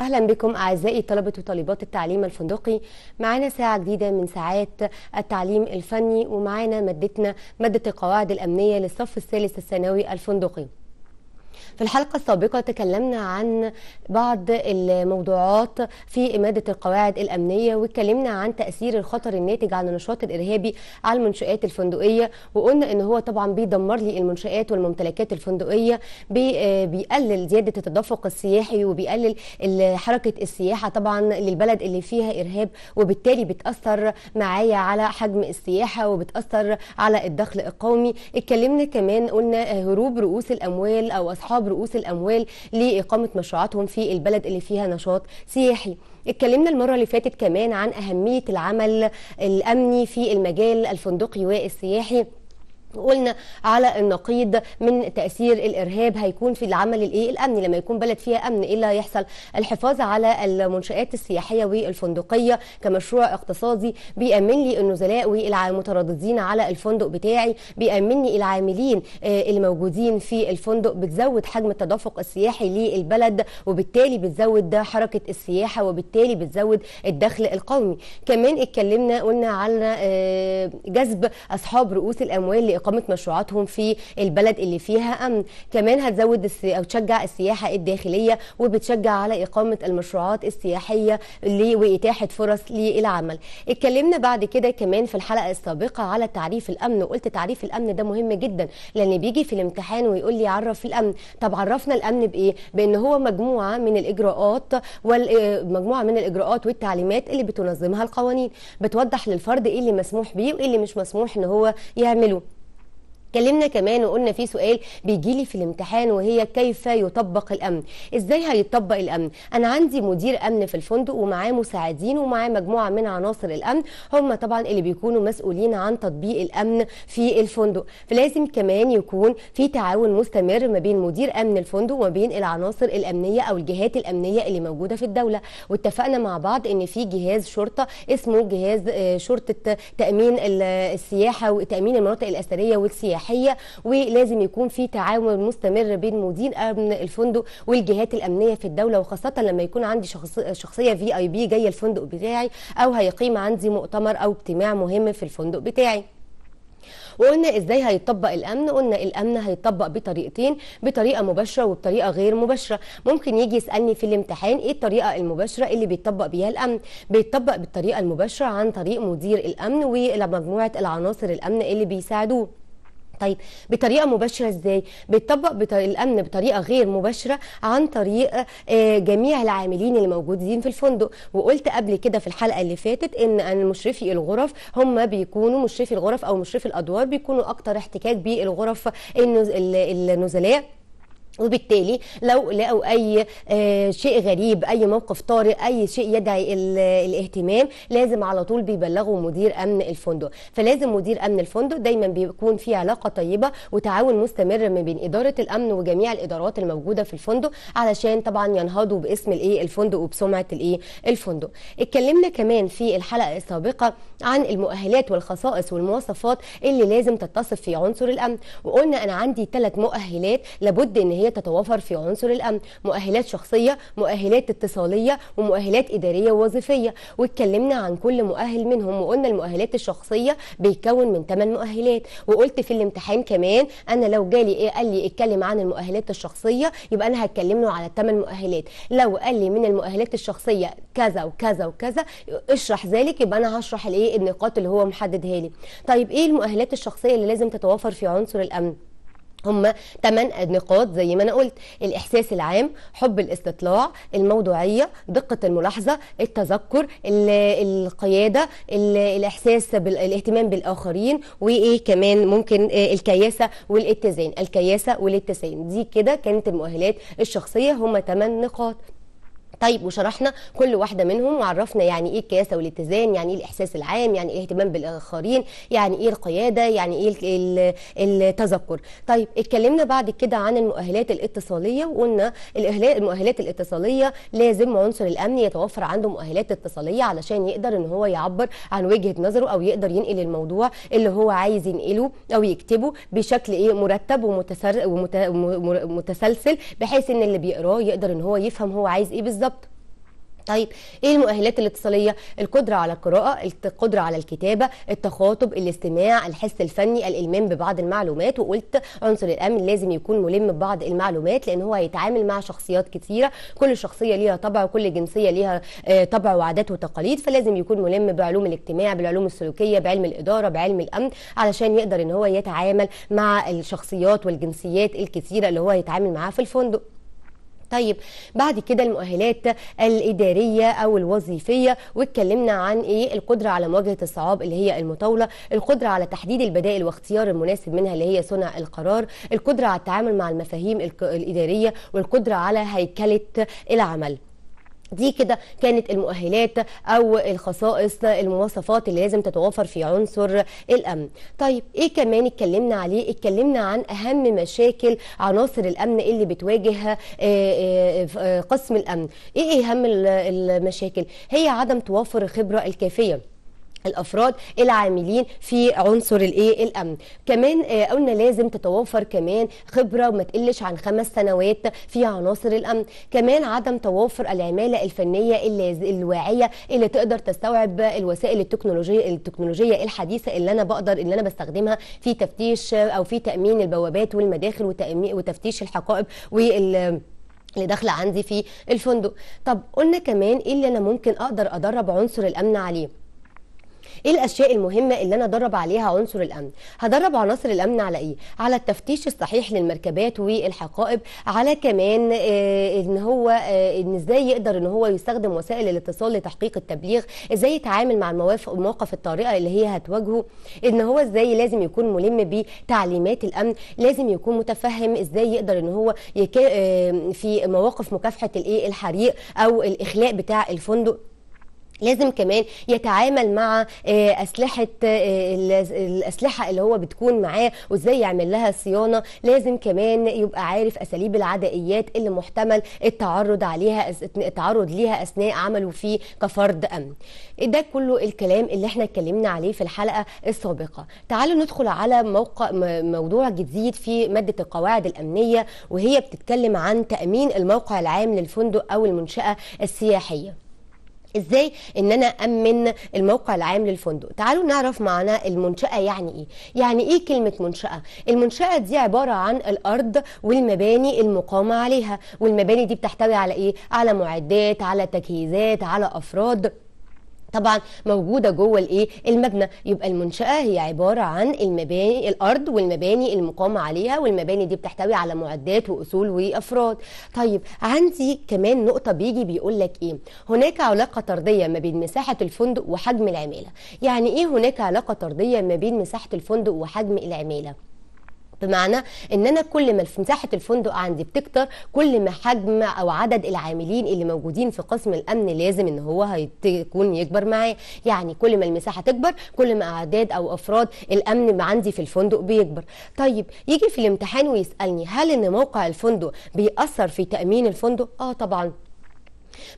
اهلا بكم اعزائي طلبه وطالبات التعليم الفندقي معانا ساعه جديده من ساعات التعليم الفني ومعانا مادتنا ماده القواعد الامنيه للصف الثالث الثانوي الفندقي في الحلقة السابقة تكلمنا عن بعض الموضوعات في إمادة القواعد الأمنية واتكلمنا عن تأثير الخطر الناتج عن النشاط الإرهابي على المنشآت الفندقية وقلنا إن هو طبعا بيدمر لي المنشآت والممتلكات الفندقية آه، بيقلل زيادة التدفق السياحي وبيقلل حركة السياحة طبعا للبلد اللي فيها إرهاب وبالتالي بتأثر معايا على حجم السياحة وبتأثر على الدخل القومي اتكلمنا كمان قلنا آه، هروب رؤوس الأموال أو أصحاب رؤوس الاموال لاقامه مشروعاتهم في البلد اللي فيها نشاط سياحي اتكلمنا المره اللي فاتت كمان عن اهميه العمل الامني في المجال الفندقي والسياحي قلنا على النقيض من تاثير الارهاب هيكون في العمل الايه الامني لما يكون بلد فيها امن ايه اللي هيحصل الحفاظ على المنشات السياحيه والفندقيه كمشروع اقتصادي بيامن لي النزلاء والمترددين على الفندق بتاعي بيامن لي العاملين آه، الموجودين في الفندق بتزود حجم التدفق السياحي للبلد وبالتالي بتزود حركه السياحه وبالتالي بتزود الدخل القومي كمان اتكلمنا قلنا على آه، جذب اصحاب رؤوس الاموال إقامة مشروعاتهم في البلد اللي فيها أمن كمان هتزود السي... أو تشجع السياحة الداخلية وبتشجع على إقامة المشروعات السياحية وإتاحة فرص للعمل اتكلمنا بعد كده كمان في الحلقة السابقة على تعريف الأمن وقلت تعريف الأمن ده مهم جدا لأن بيجي في الامتحان ويقول لي عرف الأمن طب عرفنا الأمن بإيه بأن هو مجموعة من الإجراءات والمجموعة آه، من الإجراءات والتعليمات اللي بتنظمها القوانين بتوضح للفرد إيه اللي مسموح بيه وإيه اللي مش مسموح إن هو يعمله اتكلمنا كمان وقلنا في سؤال بيجي لي في الامتحان وهي كيف يطبق الامن ازاي هيطبق الامن انا عندي مدير امن في الفندق ومعاه مساعدين ومعاه مجموعه من عناصر الامن هم طبعا اللي بيكونوا مسؤولين عن تطبيق الامن في الفندق فلازم كمان يكون في تعاون مستمر ما بين مدير امن الفندق وما بين العناصر الامنيه او الجهات الامنيه اللي موجوده في الدوله واتفقنا مع بعض ان في جهاز شرطه اسمه جهاز آه، شرطه تامين السياحه وتامين المناطق الاثريه والسياحه السياحيه ولازم يكون في تعاون مستمر بين مدير امن الفندق والجهات الامنيه في الدوله وخاصه لما يكون عندي شخصيه في اي بي جايه الفندق بتاعي او هيقيم عندي مؤتمر او اجتماع مهم في الفندق بتاعي وقلنا ازاي هيطبق الامن قلنا الامن هيطبق بطريقتين بطريقه مباشره وبطريقه غير مباشره ممكن يجي يسالني في الامتحان ايه الطريقه المباشره اللي بيطبق بيها الامن بيطبق بالطريقه المباشره عن طريق مدير الامن ومجموعه العناصر الامن اللي بيساعدوه طيب بطريقه مباشره ازاي بيتطبق بطريق الامن بطريقه غير مباشره عن طريق آه، جميع العاملين اللي موجودين في الفندق وقلت قبل كده في الحلقه اللي فاتت ان مشرفي الغرف هم بيكونوا مشرفي الغرف او مشرفي الادوار بيكونوا اكتر احتكاك بالغرف النزلاء وبالتالي لو لقوا اي آه، شيء غريب اي موقف طارئ اي شيء يدعي الاهتمام لازم على طول بيبلغوا مدير امن الفندق فلازم مدير امن الفندق دايما بيكون في علاقه طيبه وتعاون مستمر ما بين اداره الامن وجميع الادارات الموجوده في الفندق علشان طبعا ينهضوا باسم الايه الفندق وبسمعه الايه الفندق اتكلمنا كمان في الحلقه السابقه عن المؤهلات والخصائص والمواصفات اللي لازم تتصف في عنصر الامن وقلنا انا عندي ثلاث مؤهلات لابد ان هي الدوليه تتوافر في عنصر الامن مؤهلات شخصيه مؤهلات اتصاليه ومؤهلات اداريه ووظيفيه واتكلمنا عن كل مؤهل منهم وقلنا المؤهلات الشخصيه بيتكون من 8 مؤهلات وقلت في الامتحان كمان انا لو جالي ايه قال لي اتكلم عن المؤهلات الشخصيه يبقى انا هتكلم له على الثمان مؤهلات لو قال لي من المؤهلات الشخصيه كذا وكذا وكذا اشرح ذلك يبقى انا هشرح الايه النقاط اللي هو محددها لي طيب ايه المؤهلات الشخصيه اللي لازم تتوافر في عنصر الامن هم 8 نقاط زي ما انا قلت الاحساس العام حب الاستطلاع الموضوعيه دقه الملاحظه التذكر القياده الاحساس بالاهتمام بالاخرين وايه كمان ممكن آه، الكياسه والاتزان الكياسه والاتزان دي كده كانت المؤهلات الشخصيه هم 8 نقاط طيب وشرحنا كل واحده منهم وعرفنا يعني ايه الكياسه والاتزان يعني ايه الاحساس العام يعني ايه الاهتمام بالاخرين يعني ايه القياده يعني ايه التذكر طيب اتكلمنا بعد كده عن المؤهلات الاتصاليه وقلنا المؤهلات الاتصاليه لازم عنصر الامن يتوفر عنده مؤهلات اتصاليه علشان يقدر ان هو يعبر عن وجهه نظره او يقدر ينقل الموضوع اللي هو عايز ينقله او يكتبه بشكل ايه مرتب ومتسلسل بحيث ان اللي بيقراه يقدر ان هو يفهم هو عايز ايه بالظبط طيب ايه المؤهلات الاتصاليه القدره على القراءه القدره على الكتابه التخاطب الاستماع الحس الفني الالمام ببعض المعلومات وقلت عنصر الامن لازم يكون ملم ببعض المعلومات لان هو هيتعامل مع شخصيات كتيره كل شخصيه ليها طبع وكل جنسيه ليها آه، طبع وعادات وتقاليد فلازم يكون ملم بعلوم الاجتماع بالعلوم السلوكيه بعلم الاداره بعلم الامن علشان يقدر ان هو يتعامل مع الشخصيات والجنسيات الكتيره اللي هو هيتعامل معاها في الفندق طيب بعد كده المؤهلات الاداريه او الوظيفيه واتكلمنا عن ايه القدره على مواجهه الصعاب اللي هي المطاوله القدره على تحديد البدائل واختيار المناسب منها اللي هي صنع القرار القدره على التعامل مع المفاهيم الاداريه والقدره على هيكله العمل دي كده كانت المؤهلات او الخصائص المواصفات اللي لازم تتوافر في عنصر الامن طيب ايه كمان اتكلمنا عليه اتكلمنا عن اهم مشاكل عناصر الامن اللي بتواجه آه، آه، قسم الامن ايه اهم المشاكل هي عدم توفر الخبره الكافيه الافراد العاملين في عنصر الايه الامن كمان آه، قلنا لازم تتوفر كمان خبره ما تقلش عن خمس سنوات في عناصر الامن كمان عدم توافر العماله الفنيه الواعيه اللي تقدر تستوعب الوسائل التكنولوجيه التكنولوجيه الحديثه اللي انا بقدر اللي انا بستخدمها في تفتيش آه، او في تامين البوابات والمداخل وتفتيش الحقائب وال اللي داخله عندي في الفندق طب قلنا كمان ايه اللي انا ممكن اقدر ادرب عنصر الامن عليه ايه الاشياء المهمه اللي انا ادرب عليها عنصر الامن هدرب عناصر الامن على ايه على التفتيش الصحيح للمركبات والحقائب على كمان آه، ان هو آه، ان ازاي يقدر ان هو يستخدم وسائل الاتصال لتحقيق التبليغ ازاي يتعامل مع المواقف الطارئه اللي هي هتواجهه ان هو ازاي لازم يكون ملم بتعليمات الامن لازم يكون متفهم ازاي يقدر ان هو يكا... آه، في مواقف مكافحه الايه الحريق او الاخلاء بتاع الفندق لازم كمان يتعامل مع آه، اسلحه آه، الاسلحه اللي هو بتكون معاه وازاي يعمل لها صيانه لازم كمان يبقى عارف اساليب العدائيات اللي محتمل التعرض عليها التعرض ليها اثناء عمله فيه كفرد امن ده كله الكلام اللي احنا اتكلمنا عليه في الحلقه السابقه تعالوا ندخل على موقع موضوع جديد في ماده القواعد الامنيه وهي بتتكلم عن تامين الموقع العام للفندق او المنشاه السياحيه ازاي ان انا امن الموقع العام للفندق تعالوا نعرف معنا المنشاه يعني ايه يعني ايه كلمه منشاه المنشاه دي عباره عن الارض والمباني المقامه عليها والمباني دي بتحتوي على ايه على معدات على تجهيزات على افراد طبعا موجوده جوه الايه المبنى يبقى المنشاه هي عباره عن المباني الارض والمباني المقامه عليها والمباني دي بتحتوي على معدات واصول وافراد طيب عندي كمان نقطه بيجي بيقول لك ايه هناك علاقه طرديه ما بين مساحه الفندق وحجم العماله يعني ايه هناك علاقه طرديه ما بين مساحه الفندق وحجم العماله بمعنى ان انا كل ما مساحه الفندق عندي بتكتر كل ما حجم او عدد العاملين اللي موجودين في قسم الامن لازم ان هو هيكون يكبر معايا يعني كل ما المساحه تكبر كل ما اعداد او افراد الامن عندي في الفندق بيكبر طيب يجي في الامتحان ويسالني هل ان موقع الفندق بيأثر في تامين الفندق اه طبعا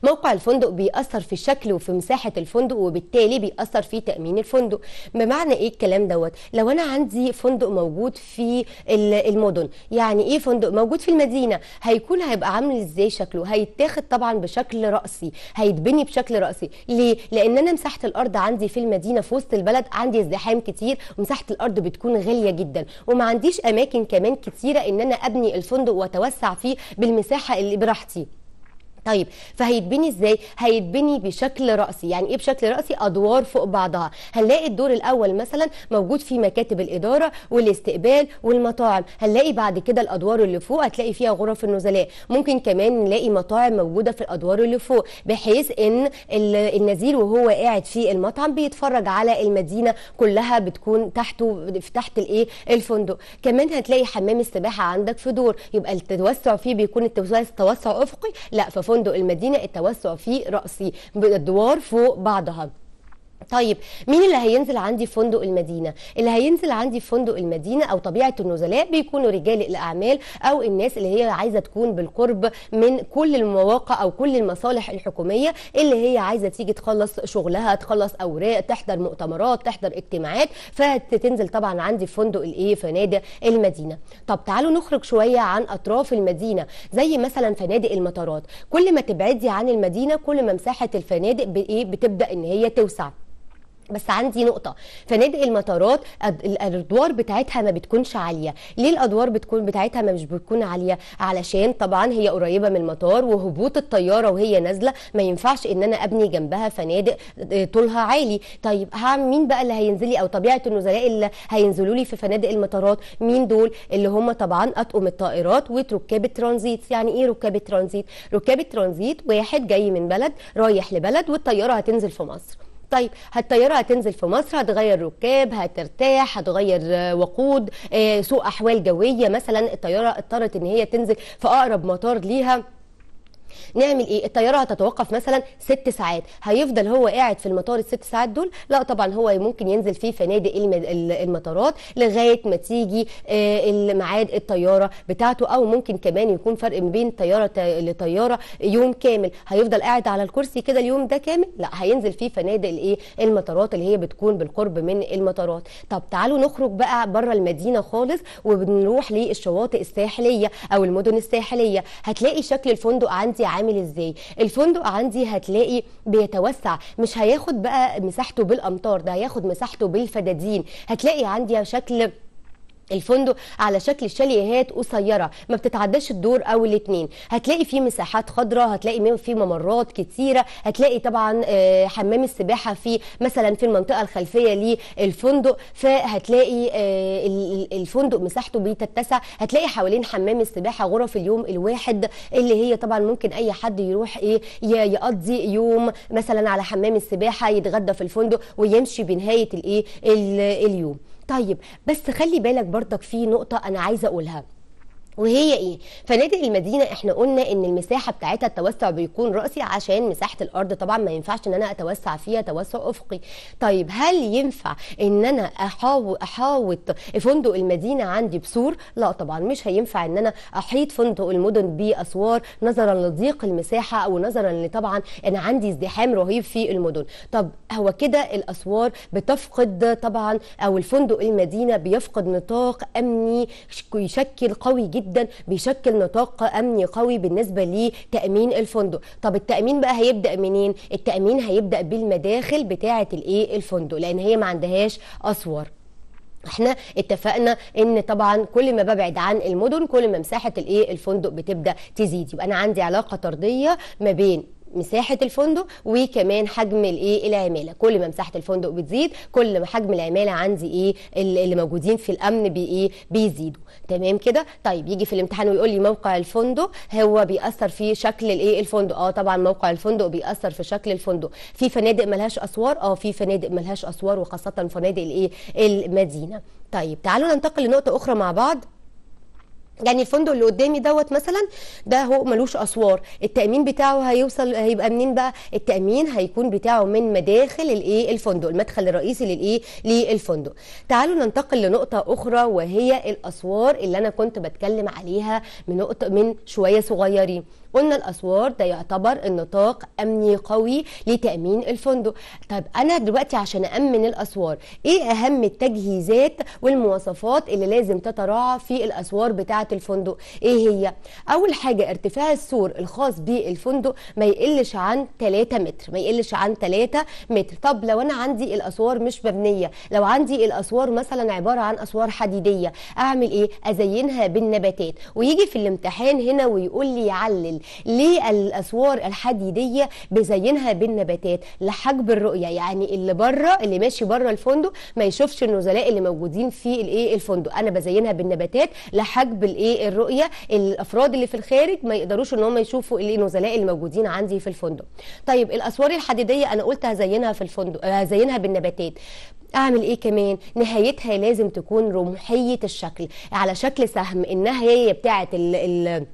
موقع الفندق بيأثر في الشكل وفي مساحة الفندق وبالتالي بيأثر في تأمين الفندق بمعنى إيه الكلام دوت لو أنا عندي فندق موجود في المدن يعني إيه فندق موجود في المدينة هيكون هيبقى عامل إزاي شكله هيتاخد طبعا بشكل رأسي هيتبني بشكل رأسي ليه لأن أنا مساحة الأرض عندي في المدينة في وسط البلد عندي ازدحام كتير ومساحة الأرض بتكون غالية جدا وما عنديش أماكن كمان كتيرة إن أنا أبني الفندق وأتوسع فيه بالمساحة اللي براحتي طيب فهيتبني ازاي هيتبني بشكل راسي يعني ايه بشكل راسي ادوار فوق بعضها هنلاقي الدور الاول مثلا موجود فيه مكاتب الاداره والاستقبال والمطاعم هنلاقي بعد كده الادوار اللي فوق هتلاقي فيها غرف النزلاء ممكن كمان نلاقي مطاعم موجوده في الادوار اللي فوق بحيث ان النزيل وهو قاعد في المطعم بيتفرج على المدينه كلها بتكون تحته في تحت الايه الفندق كمان هتلاقي حمام السباحه عندك في دور يبقى التوسع فيه بيكون التوسع افقي لا ففوق فندق المدينة التوسع في راسي الدوار فوق بعضها طيب مين اللي هينزل عندي في فندق المدينه اللي هينزل عندي في فندق المدينه او طبيعه النزلاء بيكونوا رجال الاعمال او الناس اللي هي عايزه تكون بالقرب من كل المواقع او كل المصالح الحكوميه اللي هي عايزه تيجي تخلص شغلها تخلص اوراق تحضر مؤتمرات تحضر اجتماعات فتنزل طبعا عندي في فندق الايه فنادق المدينه طب تعالوا نخرج شويه عن اطراف المدينه زي مثلا فنادق المطارات كل ما تبعدي عن المدينه كل ما مساحه الفنادق بايه بتبدا ان هي توسع بس عندي نقطه فنادق المطارات الادوار بتاعتها ما بتكونش عاليه ليه الادوار بتكون بتاعتها ما مش بتكون عاليه علشان طبعا هي قريبه من المطار وهبوط الطياره وهي نازله ما ينفعش ان انا ابني جنبها فنادق آه، طولها عالي طيب هعمل مين بقى اللي هينزلي او طبيعه النزلاء اللي هينزلوا لي في فنادق المطارات مين دول اللي هم طبعا اطقم الطائرات وركاب الترانزيت يعني ايه ركاب الترانزيت ركاب الترانزيت واحد جاي من بلد رايح لبلد والطياره هتنزل في مصر طيب هالطياره هتنزل في مصر هتغير ركاب هترتاح هتغير وقود آه، سوء احوال جويه مثلا الطياره اضطرت ان هي تنزل في اقرب مطار ليها نعمل ايه الطياره هتتوقف مثلا ست ساعات هيفضل هو قاعد في المطار الست ساعات دول لا طبعا هو ممكن ينزل في فنادق المطارات لغايه ما تيجي آه، ميعاد الطياره بتاعته او ممكن كمان يكون فرق ما بين طياره لطياره يوم كامل هيفضل قاعد على الكرسي كده اليوم ده كامل لا هينزل في فنادق الايه المطارات اللي هي بتكون بالقرب من المطارات طب تعالوا نخرج بقى بره المدينه خالص وبنروح للشواطئ الساحليه او المدن الساحليه هتلاقي شكل الفندق عندي عامل ازاي الفندق عندي هتلاقي بيتوسع مش هياخد بقى مساحته بالامطار ده هياخد مساحته بالفدادين هتلاقي عندي شكل الفندق على شكل شاليهات قصيره ما بتتعداش الدور او الاثنين هتلاقي فيه مساحات خضراء هتلاقي فيه ممرات كتيره هتلاقي طبعا آه، حمام السباحه في مثلا في المنطقه الخلفيه للفندق فهتلاقي آه، الفندق مساحته بتتسع هتلاقي حوالين حمام السباحه غرف اليوم الواحد اللي هي طبعا ممكن اي حد يروح ايه يقضي يوم مثلا على حمام السباحه يتغدى في الفندق ويمشي بنهايه الايه اليوم طيب بس خلي بالك برضك في نقطه انا عايزه اقولها وهي ايه فنادي المدينه احنا قلنا ان المساحه بتاعتها التوسع بيكون راسي عشان مساحه الارض طبعا ما ينفعش ان انا اتوسع فيها توسع افقي طيب هل ينفع ان انا احاول احاوط فندق المدينه عندي بسور لا طبعا مش هينفع ان انا احيط فندق المدن باسوار نظرا لضيق المساحه او نظرا لطبعا انا عندي ازدحام رهيب في المدن طب هو كده الاسوار بتفقد طبعا او الفندق المدينه بيفقد نطاق امني يشكل قوي جدا جدا بيشكل نطاق امني قوي بالنسبه لتامين الفندق طب التامين بقى هيبدا منين التامين هيبدا بالمداخل بتاعه الايه الفندق لان هي ما عندهاش اسوار احنا اتفقنا ان طبعا كل ما ببعد عن المدن كل ما مساحه الايه الفندق بتبدا تزيد يبقى انا عندي علاقه طرديه ما بين مساحه الفندق وكمان حجم الايه العماله كل ما مساحه الفندق بتزيد كل ما حجم العماله عندي ايه اللي موجودين في الامن بايه بيزيدوا تمام كده طيب يجي في الامتحان ويقول لي موقع الفندق هو بيأثر في شكل الايه الفندق اه طبعا موقع الفندق بيأثر في شكل الفندق في فنادق ملهاش اسوار اه في فنادق ملهاش اسوار وخاصه فنادق الايه المدينه طيب تعالوا ننتقل لنقطه اخرى مع بعض يعني الفندق اللي قدامي دوت مثلا ده هو ملوش اسوار التامين بتاعه هيوصل هيبقى منين بقى التامين هيكون بتاعه من مداخل الايه الفندق المدخل الرئيسي للايه للفندق تعالوا ننتقل لنقطه اخرى وهي الاسوار اللي انا كنت بتكلم عليها من نقطه من شويه صغيرين قلنا الاسوار ده يعتبر النطاق امني قوي لتامين الفندق طب انا دلوقتي عشان امن الاسوار ايه اهم التجهيزات والمواصفات اللي لازم تتراعى في الاسوار بتاعه الفندق ايه هي اول حاجه ارتفاع السور الخاص بالفندق ما يقلش عن 3 متر ما يقلش عن 3 متر طب لو انا عندي الاسوار مش مبنيه لو عندي الاسوار مثلا عباره عن اسوار حديديه اعمل ايه ازينها بالنباتات ويجي في الامتحان هنا ويقول لي علل ليه الاسوار الحديديه بزينها بالنباتات لحجب الرؤيه يعني اللي بره اللي ماشي بره الفندق ما يشوفش النزلاء اللي موجودين في الايه الفندق انا بزينها بالنباتات لحجب الايه الرؤيه الافراد اللي في الخارج ما يقدروش ان هم يشوفوا النزلاء اللي موجودين عندي في الفندق طيب الاسوار الحديديه انا قلت هزينها في الفندق آه، هزينها بالنباتات اعمل ايه كمان نهايتها لازم تكون رمحيه الشكل على شكل سهم انها هي بتاعه ال ال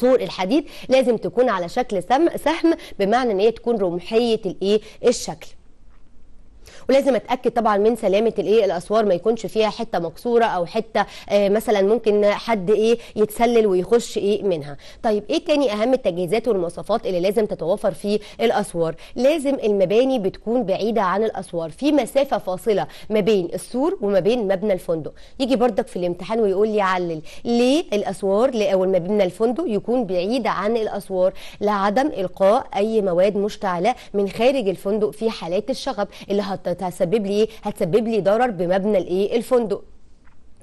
سور الحديد لازم تكون على شكل سهم بمعنى ان هي تكون رمحيه الايه الشكل ولازم اتاكد طبعا من سلامه الايه الاسوار ما يكونش فيها حته مكسوره او حته آه، مثلا ممكن حد ايه يتسلل ويخش ايه منها طيب ايه تاني اهم التجهيزات والمواصفات اللي لازم تتوفر في الاسوار لازم المباني بتكون بعيده عن الاسوار في مسافه فاصله ما بين السور وما بين مبنى الفندق يجي بردك في الامتحان ويقول لي علل ليه الاسوار او مبنى الفندق يكون بعيد عن الاسوار لعدم القاء اي مواد مشتعله من خارج الفندق في حالات الشغب اللي هتسبب لي ايه هتسبب لي ضرر بمبنى الايه الفندق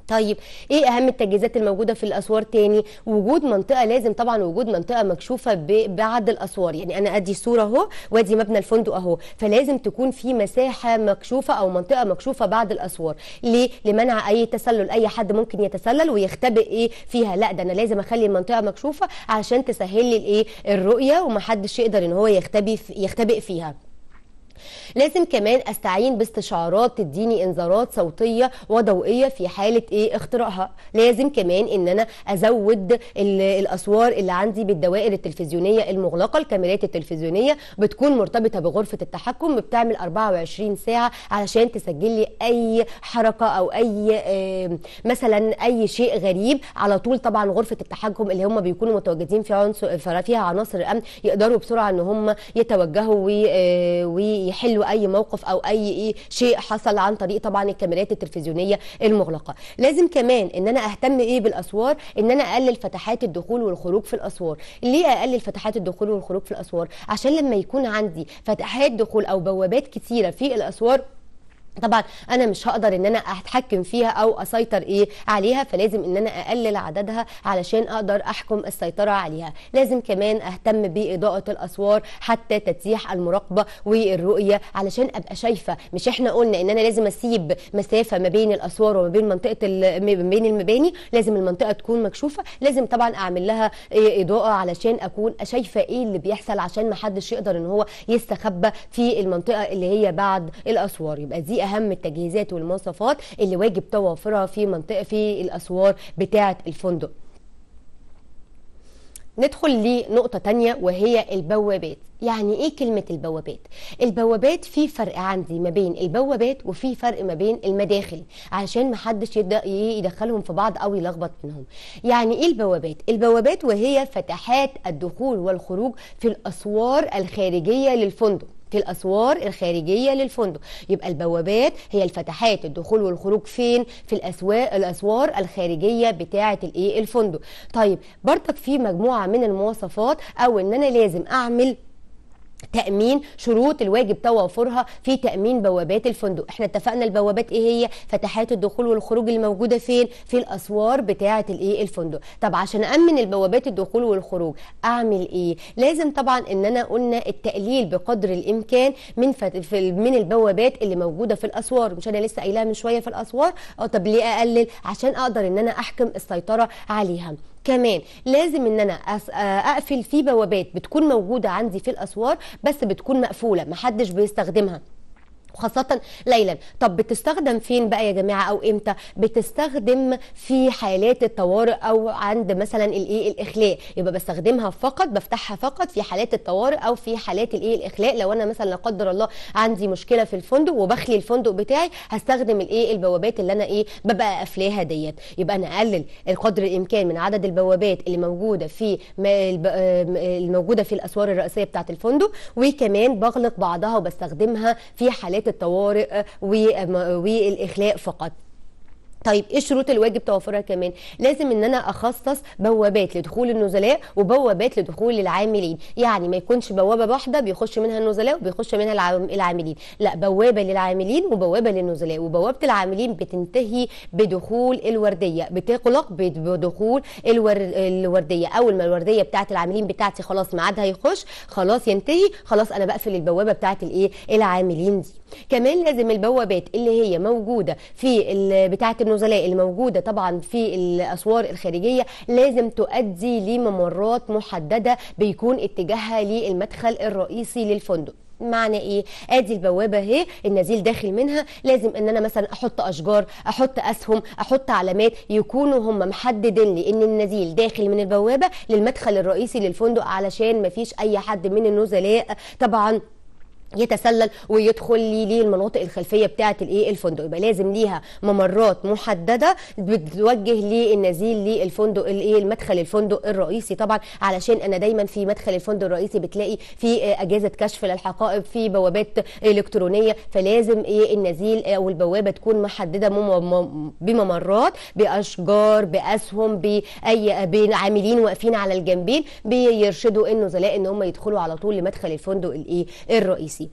طيب ايه اهم التجهيزات الموجوده في الاسوار تاني وجود منطقه لازم طبعا وجود منطقه مكشوفه بعد الاسوار يعني انا ادي صوره اهو وادي مبنى الفندق اهو فلازم تكون في مساحه مكشوفه او منطقه مكشوفه بعد الاسوار ليه لمنع اي تسلل اي حد ممكن يتسلل ويختبئ ايه فيها لا ده انا لازم اخلي المنطقه مكشوفه عشان تسهل لي الايه الرؤيه ومحدش يقدر ان هو يختبئ يختبئ فيها لازم كمان استعين باستشعارات تديني انذارات صوتيه وضوئيه في حاله ايه اختراقها لازم كمان ان انا ازود الاسوار اللي عندي بالدوائر التلفزيونيه المغلقه الكاميرات التلفزيونيه بتكون مرتبطه بغرفه التحكم بتعمل 24 ساعه علشان تسجل لي اي حركه او اي مثلا اي شيء غريب على طول طبعا غرفه التحكم اللي هم بيكونوا متواجدين في عنصر فيها عناصر الامن يقدروا بسرعه ان هم يتوجهوا آه، ويحلوا اي موقف او اي ايه شيء حصل عن طريق طبعا الكاميرات التلفزيونيه المغلقه لازم كمان ان انا اهتم ايه بالاسوار ان انا اقلل فتحات الدخول والخروج في الاسوار ليه اقلل فتحات الدخول والخروج في الاسوار عشان لما يكون عندي فتحات دخول او بوابات كثيره في الاسوار طبعا انا مش هقدر ان انا اتحكم فيها او اسيطر ايه عليها فلازم ان انا اقلل عددها علشان اقدر احكم السيطره عليها لازم كمان اهتم باضاءه الاسوار حتى تتيح المراقبه والرؤيه علشان ابقى شايفه مش احنا قلنا ان انا لازم اسيب مسافه ما بين الاسوار وما بين منطقه ما بين المباني لازم المنطقه تكون مكشوفه لازم طبعا اعمل لها إيه اضاءه علشان اكون شايفه ايه اللي بيحصل عشان ما حدش يقدر ان هو يستخبى في المنطقه اللي هي بعد الاسوار يبقى دي اهم التجهيزات والمواصفات اللي واجب توافرها في منطقه في الاسوار بتاعه الفندق ندخل لنقطة تانية وهي البوابات يعني ايه كلمة البوابات البوابات في فرق عندي ما بين البوابات وفي فرق ما بين المداخل علشان محدش يدخلهم في بعض او يلخبط منهم يعني ايه البوابات البوابات وهي فتحات الدخول والخروج في الاسوار الخارجية للفندق في الاسوار الخارجيه للفندق يبقى البوابات هي الفتحات الدخول والخروج فين في الاسواق الاسوار الخارجيه بتاعه الايه الفندق طيب برضك في مجموعه من المواصفات او ان انا لازم اعمل تامين شروط الواجب توافرها في تامين بوابات الفندق احنا اتفقنا البوابات ايه هي فتحات الدخول والخروج الموجوده فين في الاسوار بتاعه الايه الفندق طب عشان امن البوابات الدخول والخروج اعمل ايه لازم طبعا ان انا قلنا التقليل بقدر الامكان من في من البوابات اللي موجوده في الاسوار مش انا لسه قايلها من شويه في الاسوار اه طب ليه اقلل عشان اقدر ان انا احكم السيطره عليها كمان لازم ان انا آه، اقفل في بوابات بتكون موجوده عندي في الاسوار بس بتكون مقفوله محدش بيستخدمها وخاصه ليلا طب بتستخدم فين بقى يا جماعه او امتى بتستخدم في حالات الطوارئ او عند مثلا الايه الاخلاء يبقى بستخدمها فقط بفتحها فقط في حالات الطوارئ او في حالات الايه الاخلاء لو انا مثلا لا قدر الله عندي مشكله في الفندق وبخلي الفندق بتاعي هستخدم الايه البوابات اللي انا ايه ببقى قافلاها ديت يبقى انا اقلل القدر الامكان من عدد البوابات اللي موجوده في الموجوده في الاسوار الرئيسيه بتاعه الفندق وكمان بغلق بعضها وبستخدمها في حالات تنسيق الطوارئ آه، آه، آه، والاخلاء فقط طيب ايه الشروط الواجب توفرها كمان لازم ان انا اخصص بوابات لدخول النزلاء وبوابات لدخول العاملين يعني ما يكونش بوابه واحده بيخش منها النزلاء وبيخش منها العاملين لا بوابه للعاملين وبوابه للنزلاء وبوابه العاملين بتنتهي بدخول الورديه بتغلق بدخول الور... الورديه اول ما الورديه بتاعه العاملين بتاعتي خلاص ميعادها يخش خلاص ينتهي خلاص انا بقفل البوابه بتاعه الايه العاملين دي كمان لازم البوابات اللي هي موجوده في بتاعه النزلاء اللي موجوده طبعا في الاسوار الخارجيه لازم تؤدي لممرات محدده بيكون اتجاهها للمدخل الرئيسي للفندق معنى ايه ادي البوابه اهي النزيل داخل منها لازم ان انا مثلا احط اشجار احط اسهم احط علامات يكونوا هم محددين لي ان النزيل داخل من البوابه للمدخل الرئيسي للفندق علشان مفيش اي حد من النزلاء طبعا يتسلل ويدخل لي ليه المناطق الخلفيه بتاعه الايه الفندق يبقى لازم ليها ممرات محدده بتوجه للنزيل للفندق الايه المدخل الفندق الرئيسي طبعا علشان انا دايما في مدخل الفندق الرئيسي بتلاقي في آه، اجهزه كشف للحقائب في بوابات الكترونيه فلازم ايه النزيل او آه، البوابه تكون محدده بممرات باشجار باسهم باي عاملين واقفين على الجنبين بيرشدوا النزلاء ان هم يدخلوا على طول لمدخل الفندق الايه الرئيسي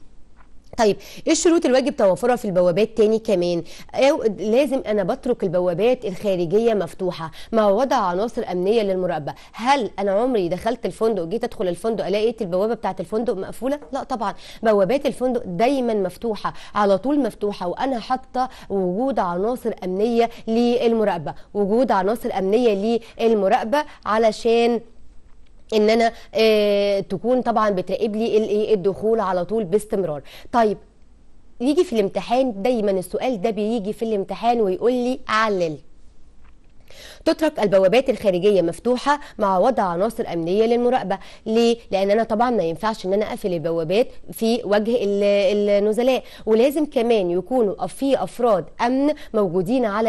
طيب ايه الشروط الواجب توفرها في البوابات تاني كمان أو لازم انا بترك البوابات الخارجيه مفتوحه مع وضع عناصر امنيه للمراقبه هل انا عمري دخلت الفندق جيت ادخل الفندق الاقيت إيه البوابه بتاعت الفندق مقفوله لا طبعا بوابات الفندق دايما مفتوحه على طول مفتوحه وانا حاطه وجود عناصر امنيه للمراقبه وجود عناصر امنيه للمراقبه علشان ان انا آه، تكون طبعا بتراقب لي إيه، الدخول على طول باستمرار طيب يجي في الامتحان دايما السؤال ده بيجي في الامتحان ويقول لي علل تترك البوابات الخارجيه مفتوحه مع وضع عناصر امنيه للمراقبه ليه لان انا طبعا ما ينفعش ان انا اقفل البوابات في وجه النزلاء ولازم كمان يكونوا في افراد امن موجودين على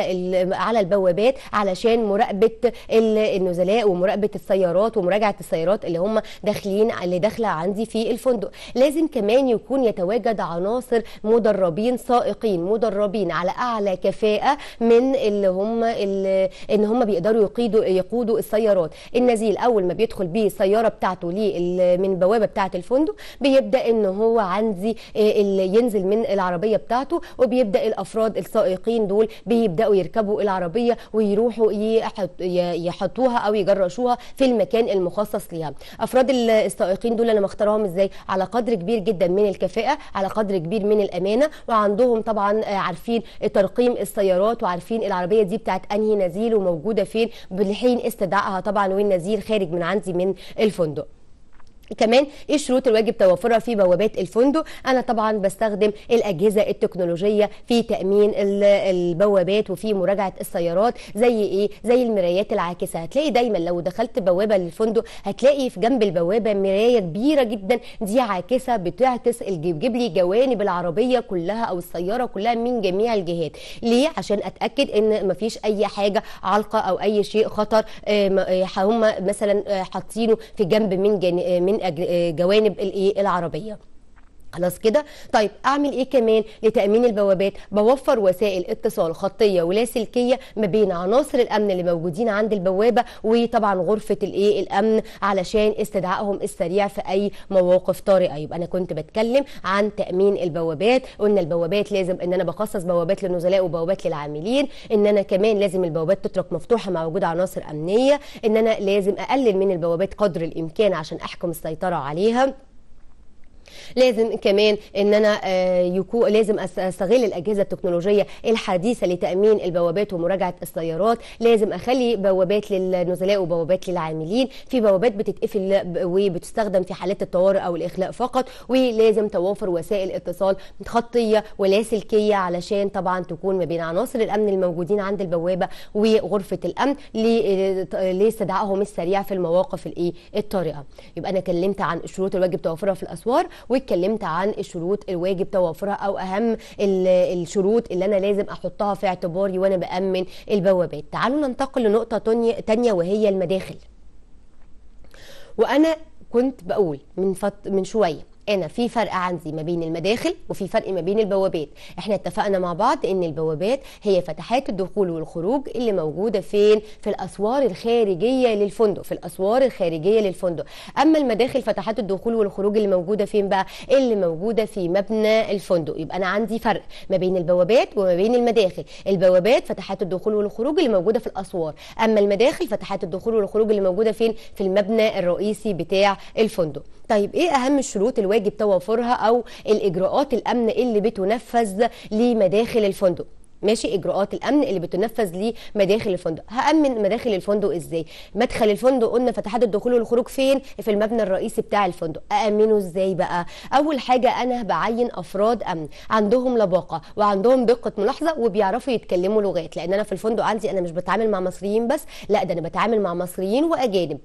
على البوابات علشان مراقبه النزلاء ومراقبه السيارات ومراجعه السيارات اللي هم داخلين اللي داخله عندي في الفندق لازم كمان يكون يتواجد عناصر مدربين سائقين مدربين على اعلى كفاءه من اللي هم اللي ان هم بيقدروا يقيدوا يقودوا السيارات النزيل اول ما بيدخل بيه السياره بتاعته ليه من بوابه بتاعه الفندق بيبدا ان هو عندي آه، ينزل من العربيه بتاعته وبيبدا الافراد السائقين دول بيبداوا يركبوا العربيه ويروحوا يحطوها او يجرشوها في المكان المخصص ليها افراد السائقين دول انا مختارهم ازاي على قدر كبير جدا من الكفاءه على قدر كبير من الامانه وعندهم طبعا آه، عارفين ترقيم السيارات وعارفين العربيه دي بتاعت انهي نزيل وموجود موجوده فين بالحين استدعائها طبعا والنزير خارج من عندي من الفندق كمان ايه الشروط الواجب توفرها في بوابات الفندق انا طبعا بستخدم الاجهزه التكنولوجيه في تامين البوابات وفي مراجعه السيارات زي ايه زي المرايات العاكسه هتلاقي دايما لو دخلت بوابه للفندق هتلاقي في جنب البوابه مرايه كبيره جدا دي عاكسه بتعكس بتجيب لي جوانب العربيه كلها او السياره كلها من جميع الجهات ليه عشان اتاكد ان مفيش اي حاجه علقه او اي شيء خطر آه، آه، هم مثلا آه، حاطينه في جنب من من من آه، جوانب إيه، العربيه خلاص كده طيب اعمل ايه كمان لتامين البوابات بوفر وسائل اتصال خطيه ولاسلكيه ما بين عناصر الامن اللي موجودين عند البوابه وطبعا غرفه الايه الامن علشان استدعائهم السريع في اي مواقف طارئه يبقى انا كنت بتكلم عن تامين البوابات قلنا البوابات لازم ان انا بخصص بوابات للنزلاء وبوابات للعاملين ان انا كمان لازم البوابات تترك مفتوحه مع وجود عناصر امنيه ان انا لازم اقلل من البوابات قدر الامكان عشان احكم السيطره عليها لازم كمان ان انا آه، يكون لازم استغل الاجهزه التكنولوجيه الحديثه لتامين البوابات ومراجعه السيارات لازم اخلي بوابات للنزلاء وبوابات للعاملين في بوابات بتتقفل وبتستخدم في حالات الطوارئ او الاخلاء فقط ولازم توافر وسائل اتصال خطيه ولاسلكيه علشان طبعا تكون ما بين عناصر الامن الموجودين عند البوابه وغرفه الامن لاستدعائهم السريع في المواقف الايه الطارئه يبقى انا كلمت عن الشروط الواجب توفرها في الاسوار واتكلمت عن الشروط الواجب توافرها او اهم الشروط اللي انا لازم احطها في اعتباري وانا بامن البوابات تعالوا ننتقل لنقطه تانية وهي المداخل وانا كنت بقول من فت من شويه انا في فرق عندي ما بين المداخل وفي فرق ما بين البوابات احنا اتفقنا مع بعض ان البوابات هي فتحات الدخول والخروج اللي موجوده فين في الاسوار الخارجيه للفندق في الاسوار الخارجيه للفندق اما المداخل فتحات الدخول والخروج اللي موجوده فين بقى اللي موجوده في مبنى الفندق يبقى انا عندي فرق ما بين البوابات وما بين المداخل البوابات فتحات الدخول والخروج اللي موجوده في الاسوار اما المداخل فتحات الدخول والخروج اللي موجوده فين في المبنى الرئيسي بتاع الفندق طيب ايه اهم الشروط الواجب توافرها او الاجراءات الامن اللي بتنفذ لمداخل الفندق ماشي اجراءات الامن اللي بتنفذ لمداخل الفندق هامن مداخل الفندق ازاي مدخل الفندق قلنا فتحات الدخول والخروج فين في المبنى الرئيسي بتاع الفندق اامنه ازاي بقى اول حاجه انا بعين افراد امن عندهم لباقه وعندهم دقه ملاحظه وبيعرفوا يتكلموا لغات لان انا في الفندق عندي انا مش بتعامل مع مصريين بس لا ده انا بتعامل مع مصريين واجانب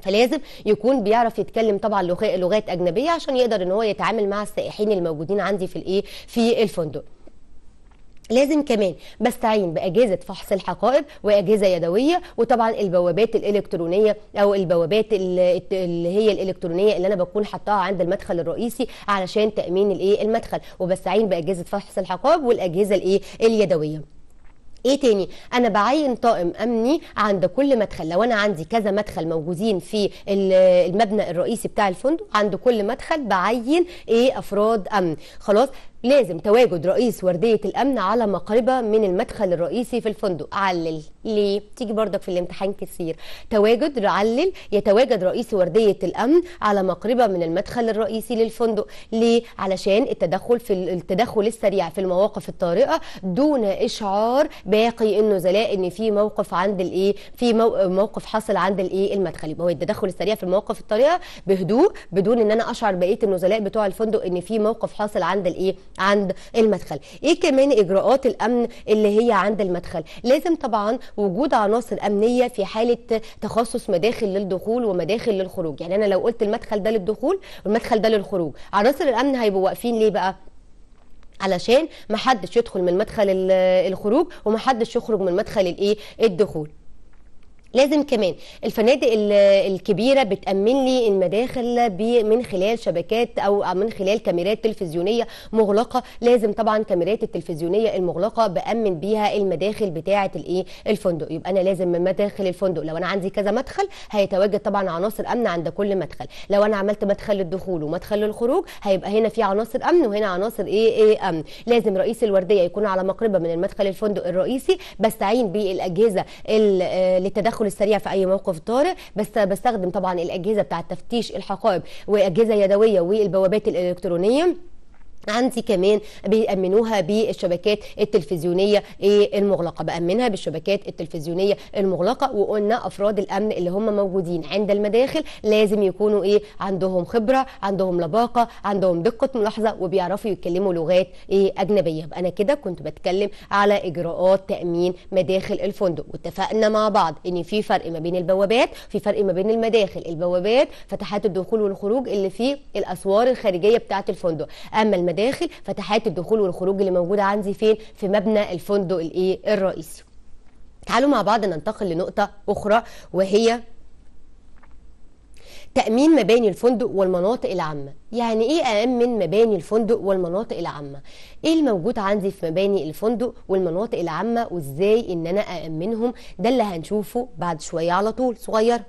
فلازم يكون بيعرف يتكلم طبعا لغات اجنبيه عشان يقدر ان هو يتعامل مع السائحين الموجودين عندي في الايه في الفندق لازم كمان بستعين باجهزه فحص الحقائب واجهزه يدويه وطبعا البوابات الالكترونيه او البوابات اللي هي الالكترونيه اللي انا بكون حطاها عند المدخل الرئيسي علشان تامين الايه المدخل وبستعين باجهزه فحص الحقائب والاجهزه الايه اليدويه ايه تاني انا بعين طاقم امني عند كل مدخل لو انا عندي كذا مدخل موجودين في المبنى الرئيسي بتاع الفندق عند كل مدخل بعين ايه افراد امن خلاص لازم تواجد رئيس وردية الأمن على مقربة من المدخل الرئيسي في الفندق علل ليه؟ تيجي برضك في الامتحان كتير تواجد علل يتواجد رئيس وردية الأمن على مقربة من المدخل الرئيسي للفندق ليه؟ علشان التدخل في التدخل السريع في المواقف الطارئة دون إشعار باقي النزلاء إن في موقف عند الإيه؟ في موقف حصل عند الإيه؟ المدخل يبقى هو التدخل السريع في المواقف الطارئة بهدوء بدون إن أنا أشعر بقية النزلاء بتوع الفندق إن في موقف حاصل عند الإيه؟ عند المدخل ايه كمان اجراءات الامن اللي هي عند المدخل لازم طبعا وجود عناصر امنيه في حاله تخصص مداخل للدخول ومداخل للخروج يعني انا لو قلت المدخل ده للدخول والمدخل ده للخروج عناصر الامن هيبقوا واقفين ليه بقى علشان محدش يدخل من مدخل الخروج ومحدش يخرج من مدخل الايه الدخول لازم كمان الفنادق الكبيره بتامن لي المداخل من خلال شبكات او من خلال كاميرات تلفزيونيه مغلقه لازم طبعا كاميرات التلفزيونيه المغلقه بامن بيها المداخل بتاعه الايه الفندق يبقى انا لازم من مداخل الفندق لو انا عندي كذا مدخل هيتواجد طبعا عناصر امن عند كل مدخل لو انا عملت مدخل للدخول ومدخل للخروج هيبقى هنا في عناصر امن وهنا عناصر ايه ايه امن لازم رئيس الورديه يكون على مقربه من المدخل الفندق الرئيسي بستعين بالاجهزه للتدخل آه، التدخل السريع في اي موقف طارئ بس بستخدم طبعا الاجهزه بتاعه تفتيش الحقائب واجهزه يدويه والبوابات الالكترونيه عندي كمان بيأمنوها بالشبكات التلفزيونية المغلقة بأمنها بالشبكات التلفزيونية المغلقة وقلنا أفراد الأمن اللي هم موجودين عند المداخل لازم يكونوا إيه عندهم خبرة عندهم لباقة عندهم دقة ملاحظة وبيعرفوا يتكلموا لغات إيه أجنبية أنا كده كنت بتكلم على إجراءات تأمين مداخل الفندق واتفقنا مع بعض إن في فرق ما بين البوابات في فرق ما بين المداخل البوابات فتحات الدخول والخروج اللي في الأسوار الخارجية بتاعة الفندق أما المداخل فتحات الدخول والخروج اللي موجوده عندي فين في مبنى الفندق الايه الرئيسي تعالوا مع بعض ننتقل لنقطه اخرى وهي تأمين مباني الفندق والمناطق العامة يعني إيه أأمن مباني الفندق والمناطق العامة إيه الموجود عندي في مباني الفندق والمناطق العامة وإزاي إن أنا أأمنهم ده اللي هنشوفه بعد شوية على طول صغير